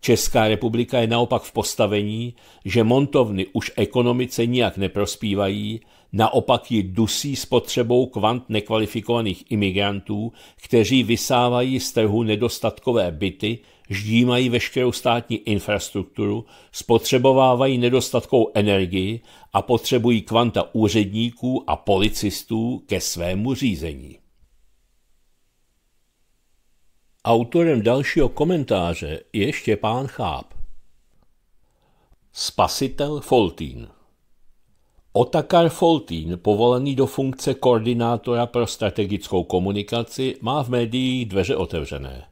Česká republika je naopak v postavení, že montovny už ekonomice nijak neprospívají, naopak ji dusí spotřebou kvant nekvalifikovaných imigrantů, kteří vysávají z trhu nedostatkové byty, ždímají veškerou státní infrastrukturu, spotřebovávají nedostatkou energii a potřebují kvanta úředníků a policistů ke svému řízení. Autorem dalšího komentáře je Štěpán Cháp. Spasitel Foltín Otakar Foltín, povolený do funkce koordinátora pro strategickou komunikaci, má v médiích dveře otevřené.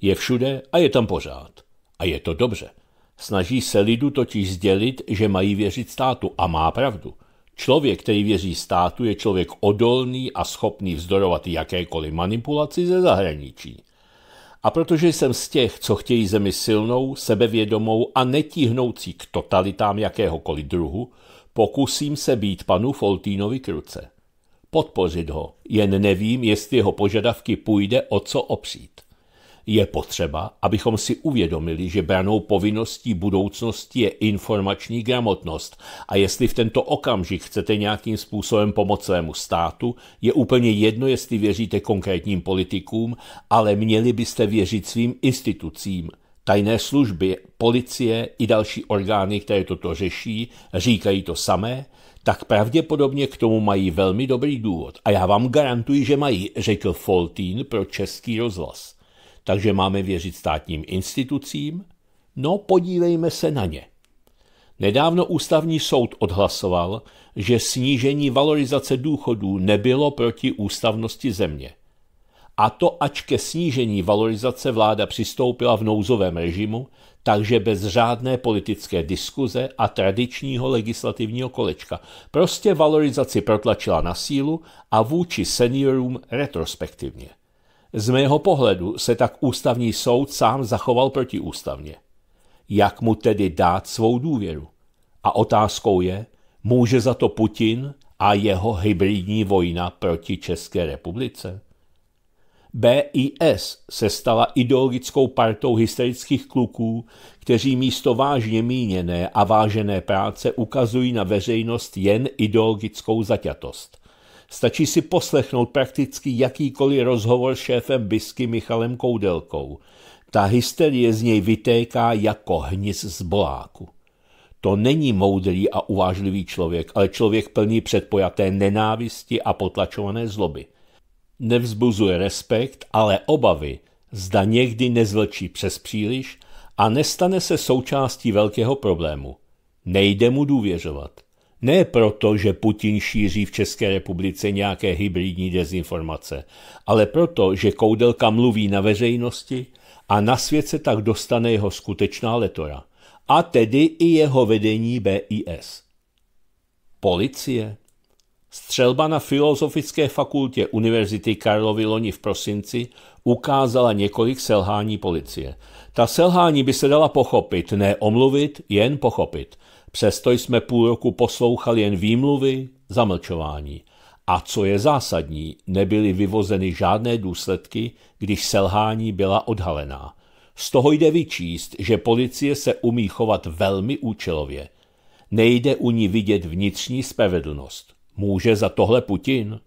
Je všude a je tam pořád. A je to dobře. Snaží se lidu totiž sdělit, že mají věřit státu a má pravdu. Člověk, který věří státu, je člověk odolný a schopný vzdorovat jakékoliv manipulaci ze zahraničí. A protože jsem z těch, co chtějí zemi silnou, sebevědomou a netíhnoucí k totalitám jakéhokoliv druhu, pokusím se být panu Foltínovi k ruce. Podpořit ho, jen nevím, jestli jeho požadavky půjde o co opřít je potřeba, abychom si uvědomili, že branou povinností budoucnosti je informační gramotnost a jestli v tento okamžik chcete nějakým způsobem pomoct svému státu, je úplně jedno, jestli věříte konkrétním politikům, ale měli byste věřit svým institucím. Tajné služby, policie i další orgány, které toto řeší, říkají to samé, tak pravděpodobně k tomu mají velmi dobrý důvod. A já vám garantuji, že mají, řekl Foltín pro český rozhlas. Takže máme věřit státním institucím? No, podívejme se na ně. Nedávno ústavní soud odhlasoval, že snížení valorizace důchodů nebylo proti ústavnosti země. A to ač ke snížení valorizace vláda přistoupila v nouzovém režimu, takže bez řádné politické diskuze a tradičního legislativního kolečka. Prostě valorizaci protlačila na sílu a vůči seniorům retrospektivně. Z mého pohledu se tak ústavní soud sám zachoval protiústavně. Jak mu tedy dát svou důvěru? A otázkou je, může za to Putin a jeho hybridní vojna proti České republice? BIS se stala ideologickou partou historických kluků, kteří místo vážně míněné a vážené práce ukazují na veřejnost jen ideologickou zaťatost. Stačí si poslechnout prakticky jakýkoliv rozhovor s šéfem Bisky Michalem Koudelkou. Ta hysterie z něj vytéká jako hnis z boláku. To není moudrý a uvážlivý člověk, ale člověk plný předpojaté nenávisti a potlačované zloby. Nevzbuzuje respekt, ale obavy, zda někdy nezvlčí přes příliš a nestane se součástí velkého problému. Nejde mu důvěřovat. Ne proto, že Putin šíří v České republice nějaké hybridní dezinformace, ale proto, že koudelka mluví na veřejnosti a na svět se tak dostane jeho skutečná letora, a tedy i jeho vedení BIS. Policie. Střelba na Filozofické fakultě Univerzity Karlovy loni v prosinci ukázala několik selhání policie. Ta selhání by se dala pochopit, ne omluvit, jen pochopit. Přesto jsme půl roku poslouchali jen výmluvy, zamlčování. A co je zásadní, nebyly vyvozeny žádné důsledky, když selhání byla odhalená. Z toho jde vyčíst, že policie se umí chovat velmi účelově. Nejde u ní vidět vnitřní spravedlnost. Může za tohle Putin?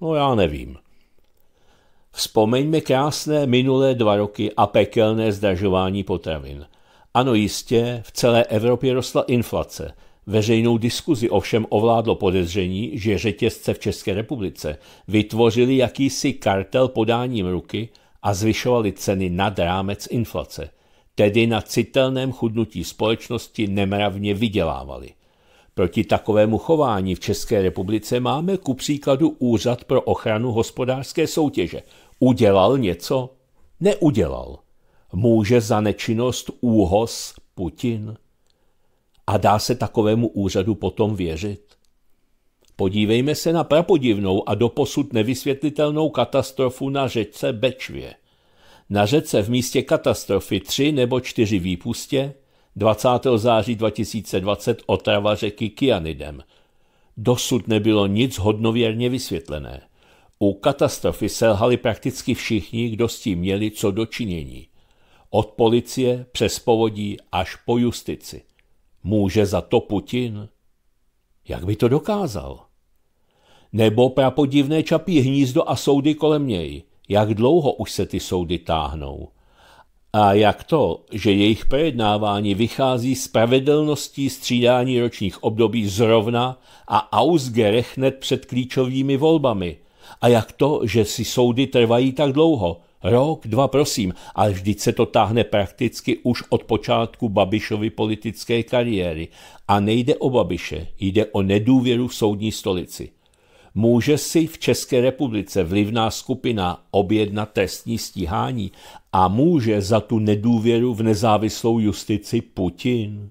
No já nevím. Vzpomeňme krásné minulé dva roky a pekelné zdražování potravin – ano, jistě, v celé Evropě rostla inflace. Veřejnou diskuzi ovšem ovládlo podezření, že řetězce v České republice vytvořili jakýsi kartel podáním ruky a zvyšovali ceny nad rámec inflace, tedy na citelném chudnutí společnosti nemravně vydělávali. Proti takovému chování v České republice máme ku příkladu Úřad pro ochranu hospodářské soutěže. Udělal něco? Neudělal. Může za nečinnost úhos Putin? A dá se takovému úřadu potom věřit? Podívejme se na prapodivnou a doposud nevysvětlitelnou katastrofu na řece Bečvě. Na řece v místě katastrofy tři nebo čtyři výpustě 20. září 2020 otrava řeky kyanidem. Dosud nebylo nic hodnověrně vysvětlené. U katastrofy selhali prakticky všichni, kdo s tím měli co dočinění. Od policie přes povodí až po justici. Může za to Putin? Jak by to dokázal? Nebo prapodivné čapí hnízdo a soudy kolem něj. Jak dlouho už se ty soudy táhnou? A jak to, že jejich projednávání vychází z pravidelností střídání ročních období zrovna a ausgerechnet před klíčovými volbami – a jak to, že si soudy trvají tak dlouho? Rok, dva, prosím, ale vždyť se to táhne prakticky už od počátku Babišovy politické kariéry. A nejde o Babiše, jde o nedůvěru v soudní stolici. Může si v České republice vlivná skupina objednat trestní stíhání a může za tu nedůvěru v nezávislou justici Putin.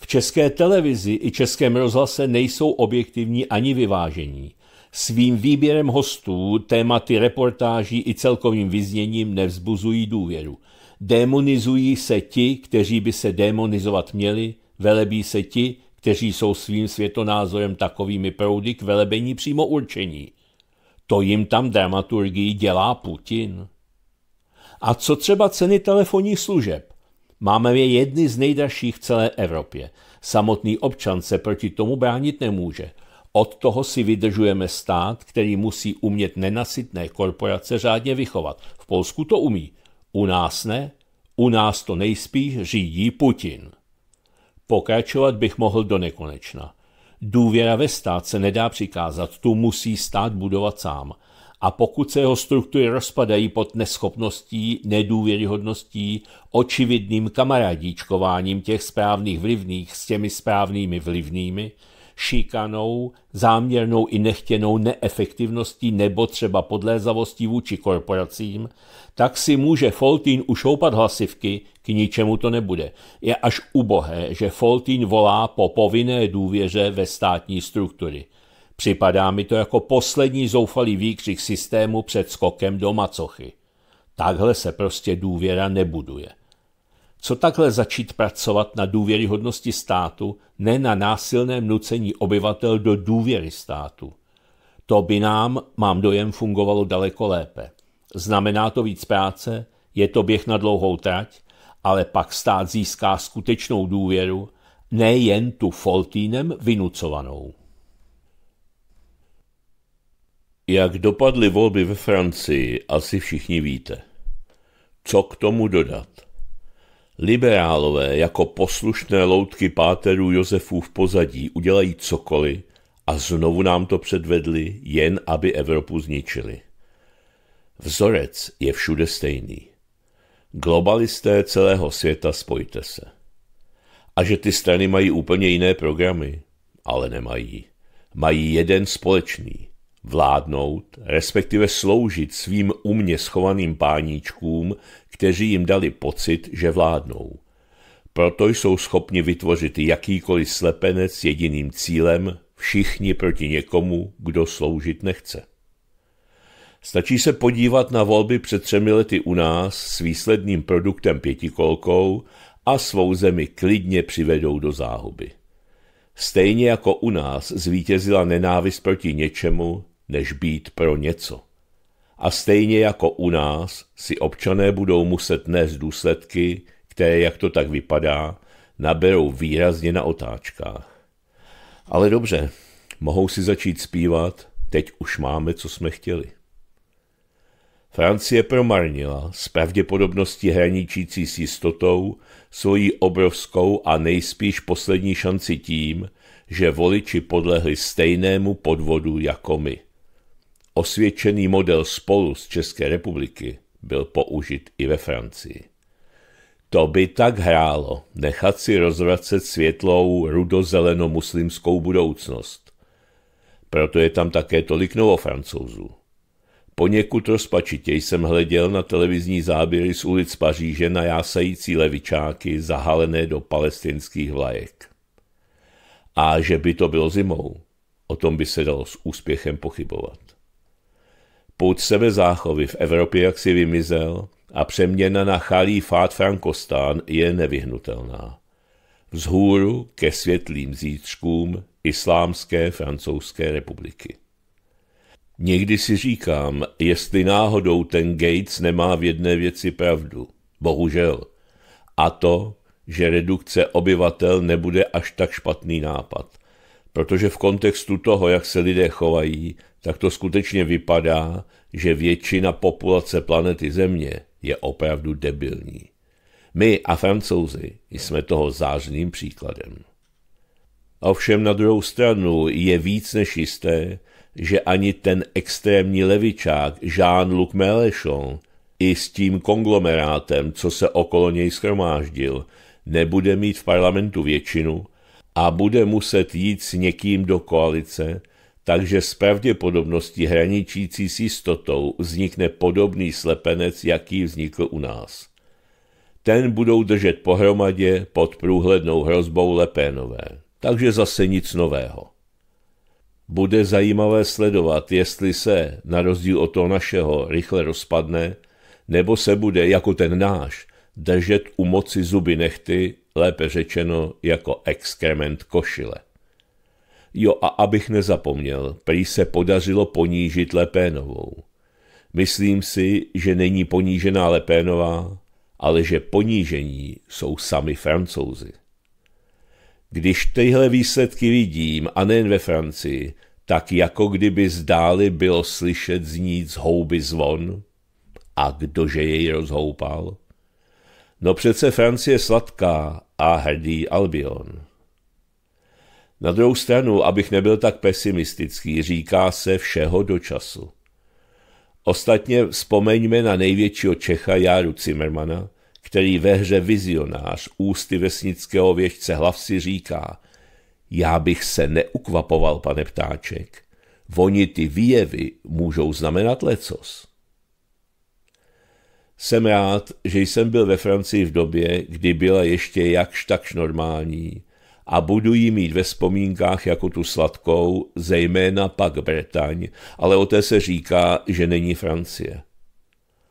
V české televizi i českém rozhlase nejsou objektivní ani vyvážení. Svým výběrem hostů, tématy reportáží i celkovým vyzněním nevzbuzují důvěru. Démonizují se ti, kteří by se démonizovat měli, velebí se ti, kteří jsou svým světonázorem takovými proudy k velebení přímo určení. To jim tam dramaturgii dělá Putin. A co třeba ceny telefonních služeb? Máme je jedny z nejdražších v celé Evropě. Samotný občan se proti tomu bránit nemůže – od toho si vydržujeme stát, který musí umět nenasytné korporace řádně vychovat. V Polsku to umí, u nás ne, u nás to nejspíš řídí Putin. Pokračovat bych mohl do nekonečna. Důvěra ve stát se nedá přikázat, tu musí stát budovat sám. A pokud se jeho struktury rozpadají pod neschopností, nedůvěryhodností, očividným kamarádíčkováním těch správných vlivných s těmi správnými vlivnými, šikanou, záměrnou i nechtěnou neefektivností nebo třeba podlézavostí vůči korporacím, tak si může Foltín ušoupat hlasivky, k ničemu to nebude. Je až ubohé, že Foltín volá po povinné důvěře ve státní struktury. Připadá mi to jako poslední zoufalý výkřik systému před skokem do macochy. Takhle se prostě důvěra nebuduje. Co takhle začít pracovat na důvěryhodnosti státu, ne na násilném nucení obyvatel do důvěry státu? To by nám, mám dojem, fungovalo daleko lépe. Znamená to víc práce, je to běh na dlouhou trať, ale pak stát získá skutečnou důvěru, nejen tu Foltínem vynucovanou. Jak dopadly volby ve Francii, asi všichni víte. Co k tomu dodat? Liberálové jako poslušné loutky páterů Josefů v pozadí udělají cokoliv a znovu nám to předvedli, jen aby Evropu zničili. Vzorec je všude stejný. Globalisté celého světa, spojte se. A že ty strany mají úplně jiné programy, ale nemají. Mají jeden společný vládnout, respektive sloužit svým umně schovaným páníčkům, kteří jim dali pocit, že vládnou. Proto jsou schopni vytvořit jakýkoliv slepenec s jediným cílem všichni proti někomu, kdo sloužit nechce. Stačí se podívat na volby před třemi lety u nás s výsledným produktem pětikolkou a svou zemi klidně přivedou do záhuby. Stejně jako u nás zvítězila nenávist proti něčemu, než být pro něco. A stejně jako u nás si občané budou muset nést důsledky, které, jak to tak vypadá, naberou výrazně na otáčkách. Ale dobře, mohou si začít zpívat, teď už máme, co jsme chtěli. Francie promarnila s pravděpodobností hraničící s jistotou svoji obrovskou a nejspíš poslední šanci tím, že voliči podlehli stejnému podvodu jako my. Osvědčený model spolu z České republiky byl použit i ve Francii. To by tak hrálo, nechat si rozvracet světlou rudozeleno-muslimskou budoucnost. Proto je tam také tolik novofrancouzů. Poněkud rozpačitě jsem hleděl na televizní záběry z ulic Paříže na jásající levičáky zahalené do palestinských vlajek. A že by to bylo zimou, o tom by se dalo s úspěchem pochybovat. Půd sebezáchovy v Evropě jaksi vymizel a přeměna na chalí fát Frankostán je nevyhnutelná. Vzhůru ke světlým zítřkům Islámské francouzské republiky. Někdy si říkám, jestli náhodou ten Gates nemá v jedné věci pravdu. Bohužel. A to, že redukce obyvatel nebude až tak špatný nápad protože v kontextu toho, jak se lidé chovají, tak to skutečně vypadá, že většina populace planety Země je opravdu debilní. My a francouzi jsme toho zářným příkladem. Ovšem na druhou stranu je víc než jisté, že ani ten extrémní levičák Jean-Luc Mélenchon i s tím konglomerátem, co se okolo něj schromáždil, nebude mít v parlamentu většinu, a bude muset jít s někým do koalice, takže s pravděpodobností hraničící s jistotou vznikne podobný slepenec, jaký vznikl u nás. Ten budou držet pohromadě pod průhlednou hrozbou Lepénové, takže zase nic nového. Bude zajímavé sledovat, jestli se, na rozdíl od toho našeho, rychle rozpadne, nebo se bude, jako ten náš, držet u moci zuby nechty lépe řečeno jako exkrement košile. Jo a abych nezapomněl, prý se podařilo ponížit Lepénovou. Myslím si, že není ponížená Lepénová, ale že ponížení jsou sami francouzi. Když tyhle výsledky vidím, a nejen ve Francii, tak jako kdyby zdáli bylo slyšet znít z houby zvon. A kdože jej rozhoupal? No přece Francie sladká a hrdý Albion. Na druhou stranu, abych nebyl tak pesimistický, říká se všeho do času. Ostatně vzpomeňme na největšího Čecha Járu Cimmermana, který ve hře Vizionář ústy vesnického věžce hlav si říká Já bych se neukvapoval, pane ptáček. Oni ty výjevy můžou znamenat lecos. Jsem rád, že jsem byl ve Francii v době, kdy byla ještě jakž takž normální a budu ji mít ve vzpomínkách jako tu sladkou, zejména pak Bretaň, ale o té se říká, že není Francie.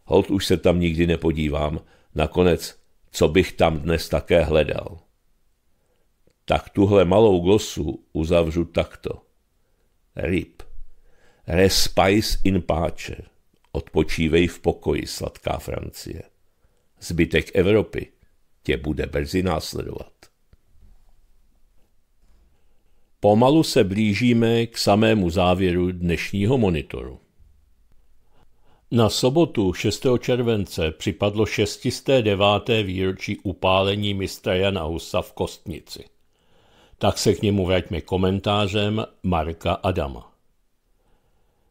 Holt už se tam nikdy nepodívám. Nakonec, co bych tam dnes také hledal? Tak tuhle malou glosu uzavřu takto. RIP. Respice in pace. Odpočívej v pokoji, sladká Francie. Zbytek Evropy tě bude brzy následovat. Pomalu se blížíme k samému závěru dnešního monitoru. Na sobotu 6. července připadlo 609. výročí upálení mistra Jana Husa v Kostnici. Tak se k němu vraťme komentářem Marka Adama.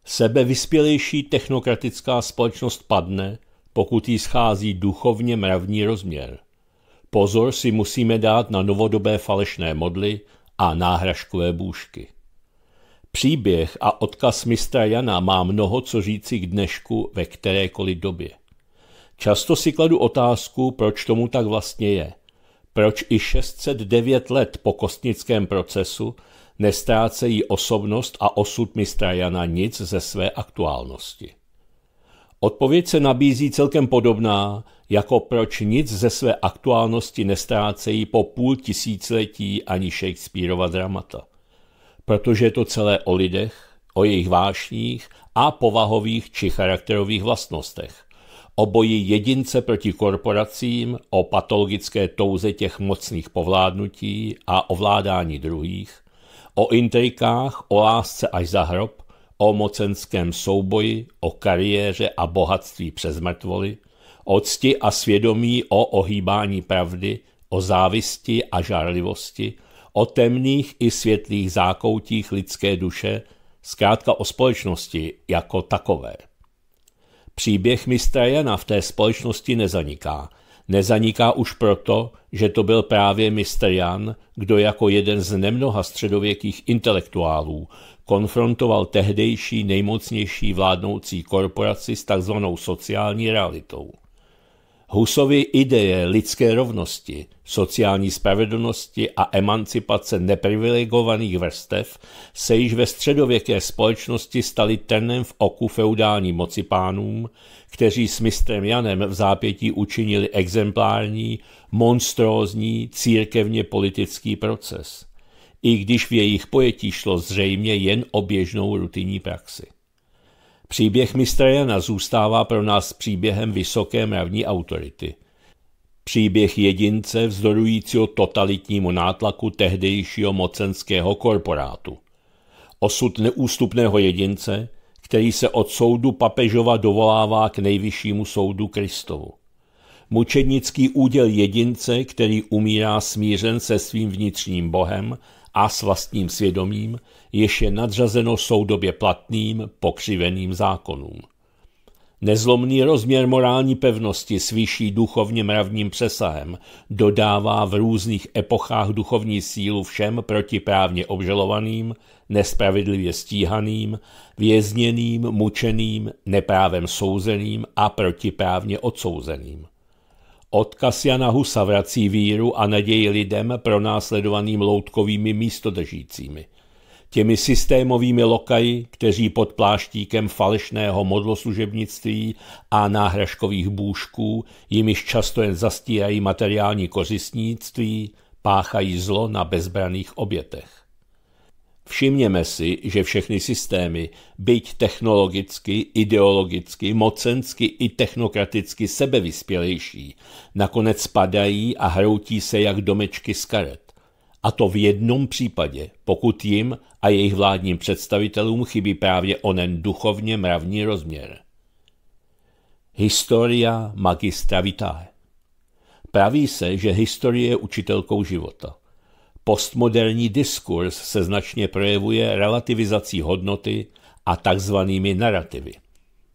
Sebevyspělejší technokratická společnost padne, pokud jí schází duchovně mravní rozměr. Pozor si musíme dát na novodobé falešné modly a náhražkové bůžky. Příběh a odkaz mistra Jana má mnoho co říci k dnešku ve kterékoliv době. Často si kladu otázku, proč tomu tak vlastně je. Proč i 609 let po kostnickém procesu nestrácejí osobnost a osud mistra Jana nic ze své aktuálnosti. Odpověď se nabízí celkem podobná, jako proč nic ze své aktuálnosti nestrácejí po půl tisíciletí ani Shakespeareova dramata. Protože je to celé o lidech, o jejich vášních a povahových či charakterových vlastnostech o boji jedince proti korporacím, o patologické touze těch mocných povládnutí a ovládání druhých, o intrikách, o lásce až za hrob, o mocenském souboji, o kariéře a bohatství přes mrtvoli, o cti a svědomí, o ohýbání pravdy, o závisti a žárlivosti, o temných i světlých zákoutích lidské duše, zkrátka o společnosti jako takové. Příběh mistra Jana v té společnosti nezaniká – Nezaniká už proto, že to byl právě mistr Jan, kdo jako jeden z nemnoha středověkých intelektuálů konfrontoval tehdejší nejmocnější vládnoucí korporaci s takzvanou sociální realitou – Husovy ideje lidské rovnosti, sociální spravedlnosti a emancipace neprivilegovaných vrstev se již ve středověké společnosti staly trnem v oku feudální moci pánům, kteří s mistrem Janem v zápětí učinili exemplární, monstrózní církevně politický proces, i když v jejich pojetí šlo zřejmě jen o běžnou rutinní praxi. Příběh mistra Jana zůstává pro nás příběhem vysoké mravní autority. Příběh jedince vzdorujícího totalitnímu nátlaku tehdejšího mocenského korporátu. Osud neústupného jedince, který se od soudu papežova dovolává k nejvyššímu soudu Kristovu. Mučednický úděl jedince, který umírá smířen se svým vnitřním bohem a s vlastním svědomím, jež je nadřazeno soudobě platným, pokřiveným zákonům. Nezlomný rozměr morální pevnosti s vyšší duchovně mravním přesahem dodává v různých epochách duchovní sílu všem protiprávně obžalovaným, nespravedlivě stíhaným, vězněným, mučeným, neprávem souzeným a protiprávně odsouzeným. Odkaz Jana Husa vrací víru a naději lidem pronásledovaným loutkovými místodržícími. Těmi systémovými lokaji, kteří pod pláštíkem falešného modloslužebnictví a náhražkových bůžků, jimiž často jen zastírají materiální kořistnictví, páchají zlo na bezbraných obětech. Všimněme si, že všechny systémy, byť technologicky, ideologicky, mocensky i technokraticky sebevyspělejší, nakonec spadají a hroutí se jak domečky z karet. A to v jednom případě, pokud jim a jejich vládním představitelům chybí právě onen duchovně mravní rozměr. Historia magistra vitae. Praví se, že historie je učitelkou života – Postmoderní diskurs se značně projevuje relativizací hodnoty a takzvanými narrativy.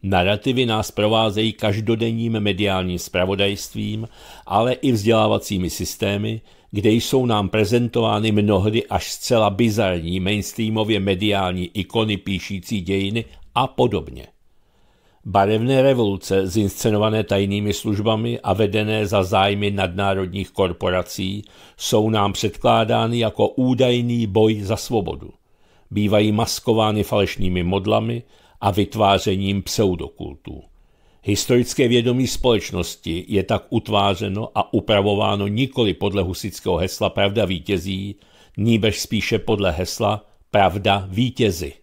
Narrativy nás provázejí každodenním mediálním spravodajstvím, ale i vzdělávacími systémy, kde jsou nám prezentovány mnohdy až zcela bizarní mainstreamově mediální ikony píšící dějiny a podobně. Barevné revoluce, zinscenované tajnými službami a vedené za zájmy nadnárodních korporací, jsou nám předkládány jako údajný boj za svobodu. Bývají maskovány falešnými modlami a vytvářením pseudokultů. Historické vědomí společnosti je tak utvářeno a upravováno nikoli podle husického hesla Pravda vítězí, níbež spíše podle hesla Pravda vítězi.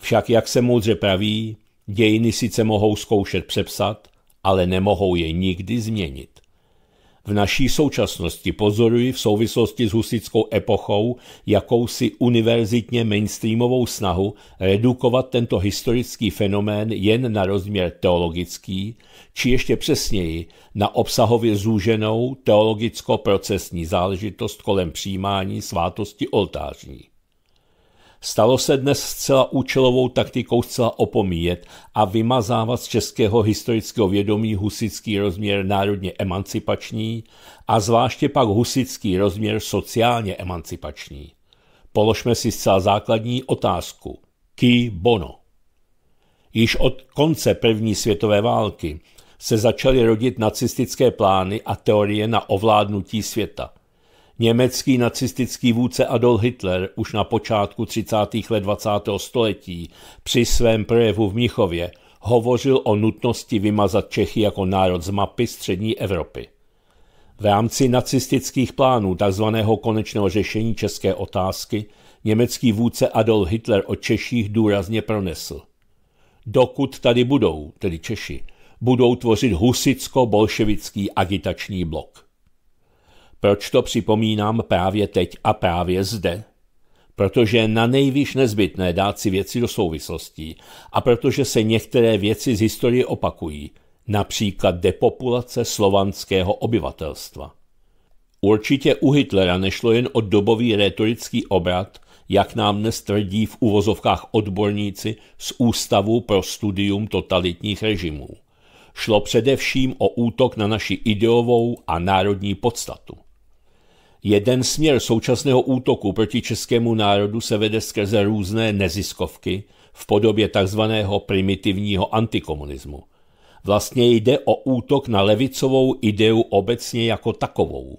Však jak se moudře praví, Dějiny sice mohou zkoušet přepsat, ale nemohou je nikdy změnit. V naší současnosti pozoruji v souvislosti s husickou epochou jakousi univerzitně mainstreamovou snahu redukovat tento historický fenomén jen na rozměr teologický, či ještě přesněji na obsahově zúženou teologicko-procesní záležitost kolem přijímání svátosti oltářní stalo se dnes zcela účelovou taktikou zcela opomíjet a vymazávat z českého historického vědomí husický rozměr národně emancipační a zvláště pak husický rozměr sociálně emancipační. Položme si zcela základní otázku. Ký bono? Již od konce první světové války se začaly rodit nacistické plány a teorie na ovládnutí světa – Německý nacistický vůdce Adolf Hitler už na počátku 30. let 20. století při svém projevu v Mnichově hovořil o nutnosti vymazat Čechy jako národ z mapy střední Evropy. V rámci nacistických plánů tzv. konečného řešení české otázky německý vůdce Adolf Hitler o Češích důrazně pronesl. Dokud tady budou, tedy Češi, budou tvořit husicko-bolševický agitační blok. Proč to připomínám právě teď a právě zde? Protože na nejvýš nezbytné dát si věci do souvislostí a protože se některé věci z historie opakují, například depopulace slovanského obyvatelstva. Určitě u Hitlera nešlo jen o dobový retorický obrat, jak nám dnes tvrdí v uvozovkách odborníci z Ústavu pro studium totalitních režimů. Šlo především o útok na naši ideovou a národní podstatu. Jeden směr současného útoku proti českému národu se vede skrze různé neziskovky v podobě tzv. primitivního antikomunismu. Vlastně jde o útok na levicovou ideu obecně jako takovou.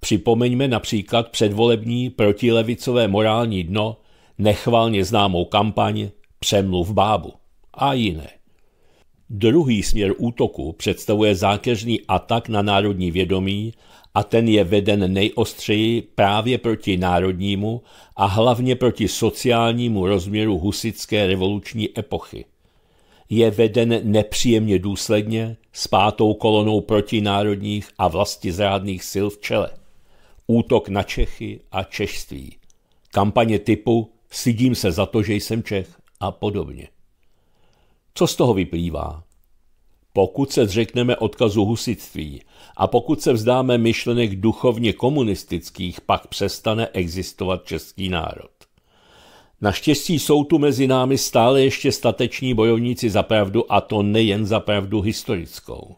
Připomeňme například předvolební protilevicové morální dno, nechválně známou kampaň Přemluv bábu a jiné. Druhý směr útoku představuje zákeřný atak na národní vědomí a ten je veden nejostřeji právě proti národnímu a hlavně proti sociálnímu rozměru husické revoluční epochy. Je veden nepříjemně důsledně s pátou kolonou protinárodních a vlastizrádných sil v čele. Útok na Čechy a češství. Kampaně typu Sidím se za to, že jsem Čech a podobně. Co z toho vyplývá? Pokud se zřekneme odkazu husitství a pokud se vzdáme myšlenek duchovně komunistických, pak přestane existovat český národ. Naštěstí jsou tu mezi námi stále ještě stateční bojovníci za pravdu a to nejen za pravdu historickou.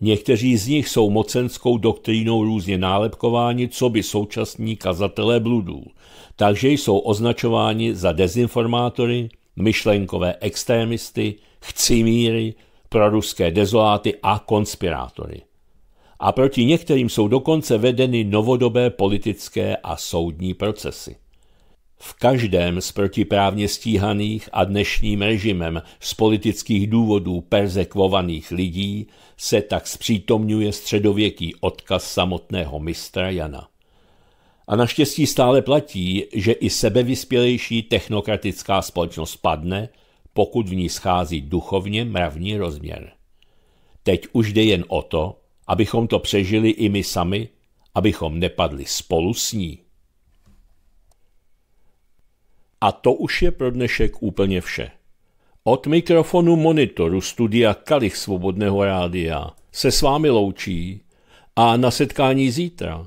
Někteří z nich jsou mocenskou doktrínou různě nálepkováni, co by současní kazatelé bludů, takže jsou označováni za dezinformátory, myšlenkové extrémisty, chcimíry, proruské dezoláty a konspirátory a proti některým jsou dokonce vedeny novodobé politické a soudní procesy. V každém z protiprávně stíhaných a dnešním režimem z politických důvodů perzekvovaných lidí se tak zpřítomňuje středověký odkaz samotného mistra Jana. A naštěstí stále platí, že i sebevyspělejší technokratická společnost padne, pokud v ní schází duchovně mravní rozměr. Teď už jde jen o to, abychom to přežili i my sami, abychom nepadli spolu s ní. A to už je pro dnešek úplně vše. Od mikrofonu monitoru studia Kalich Svobodného rádia se s vámi loučí a na setkání zítra.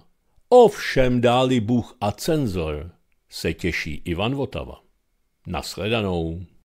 Ovšem dáli Bůh a cenzor se těší Ivan Votava. Naschledanou.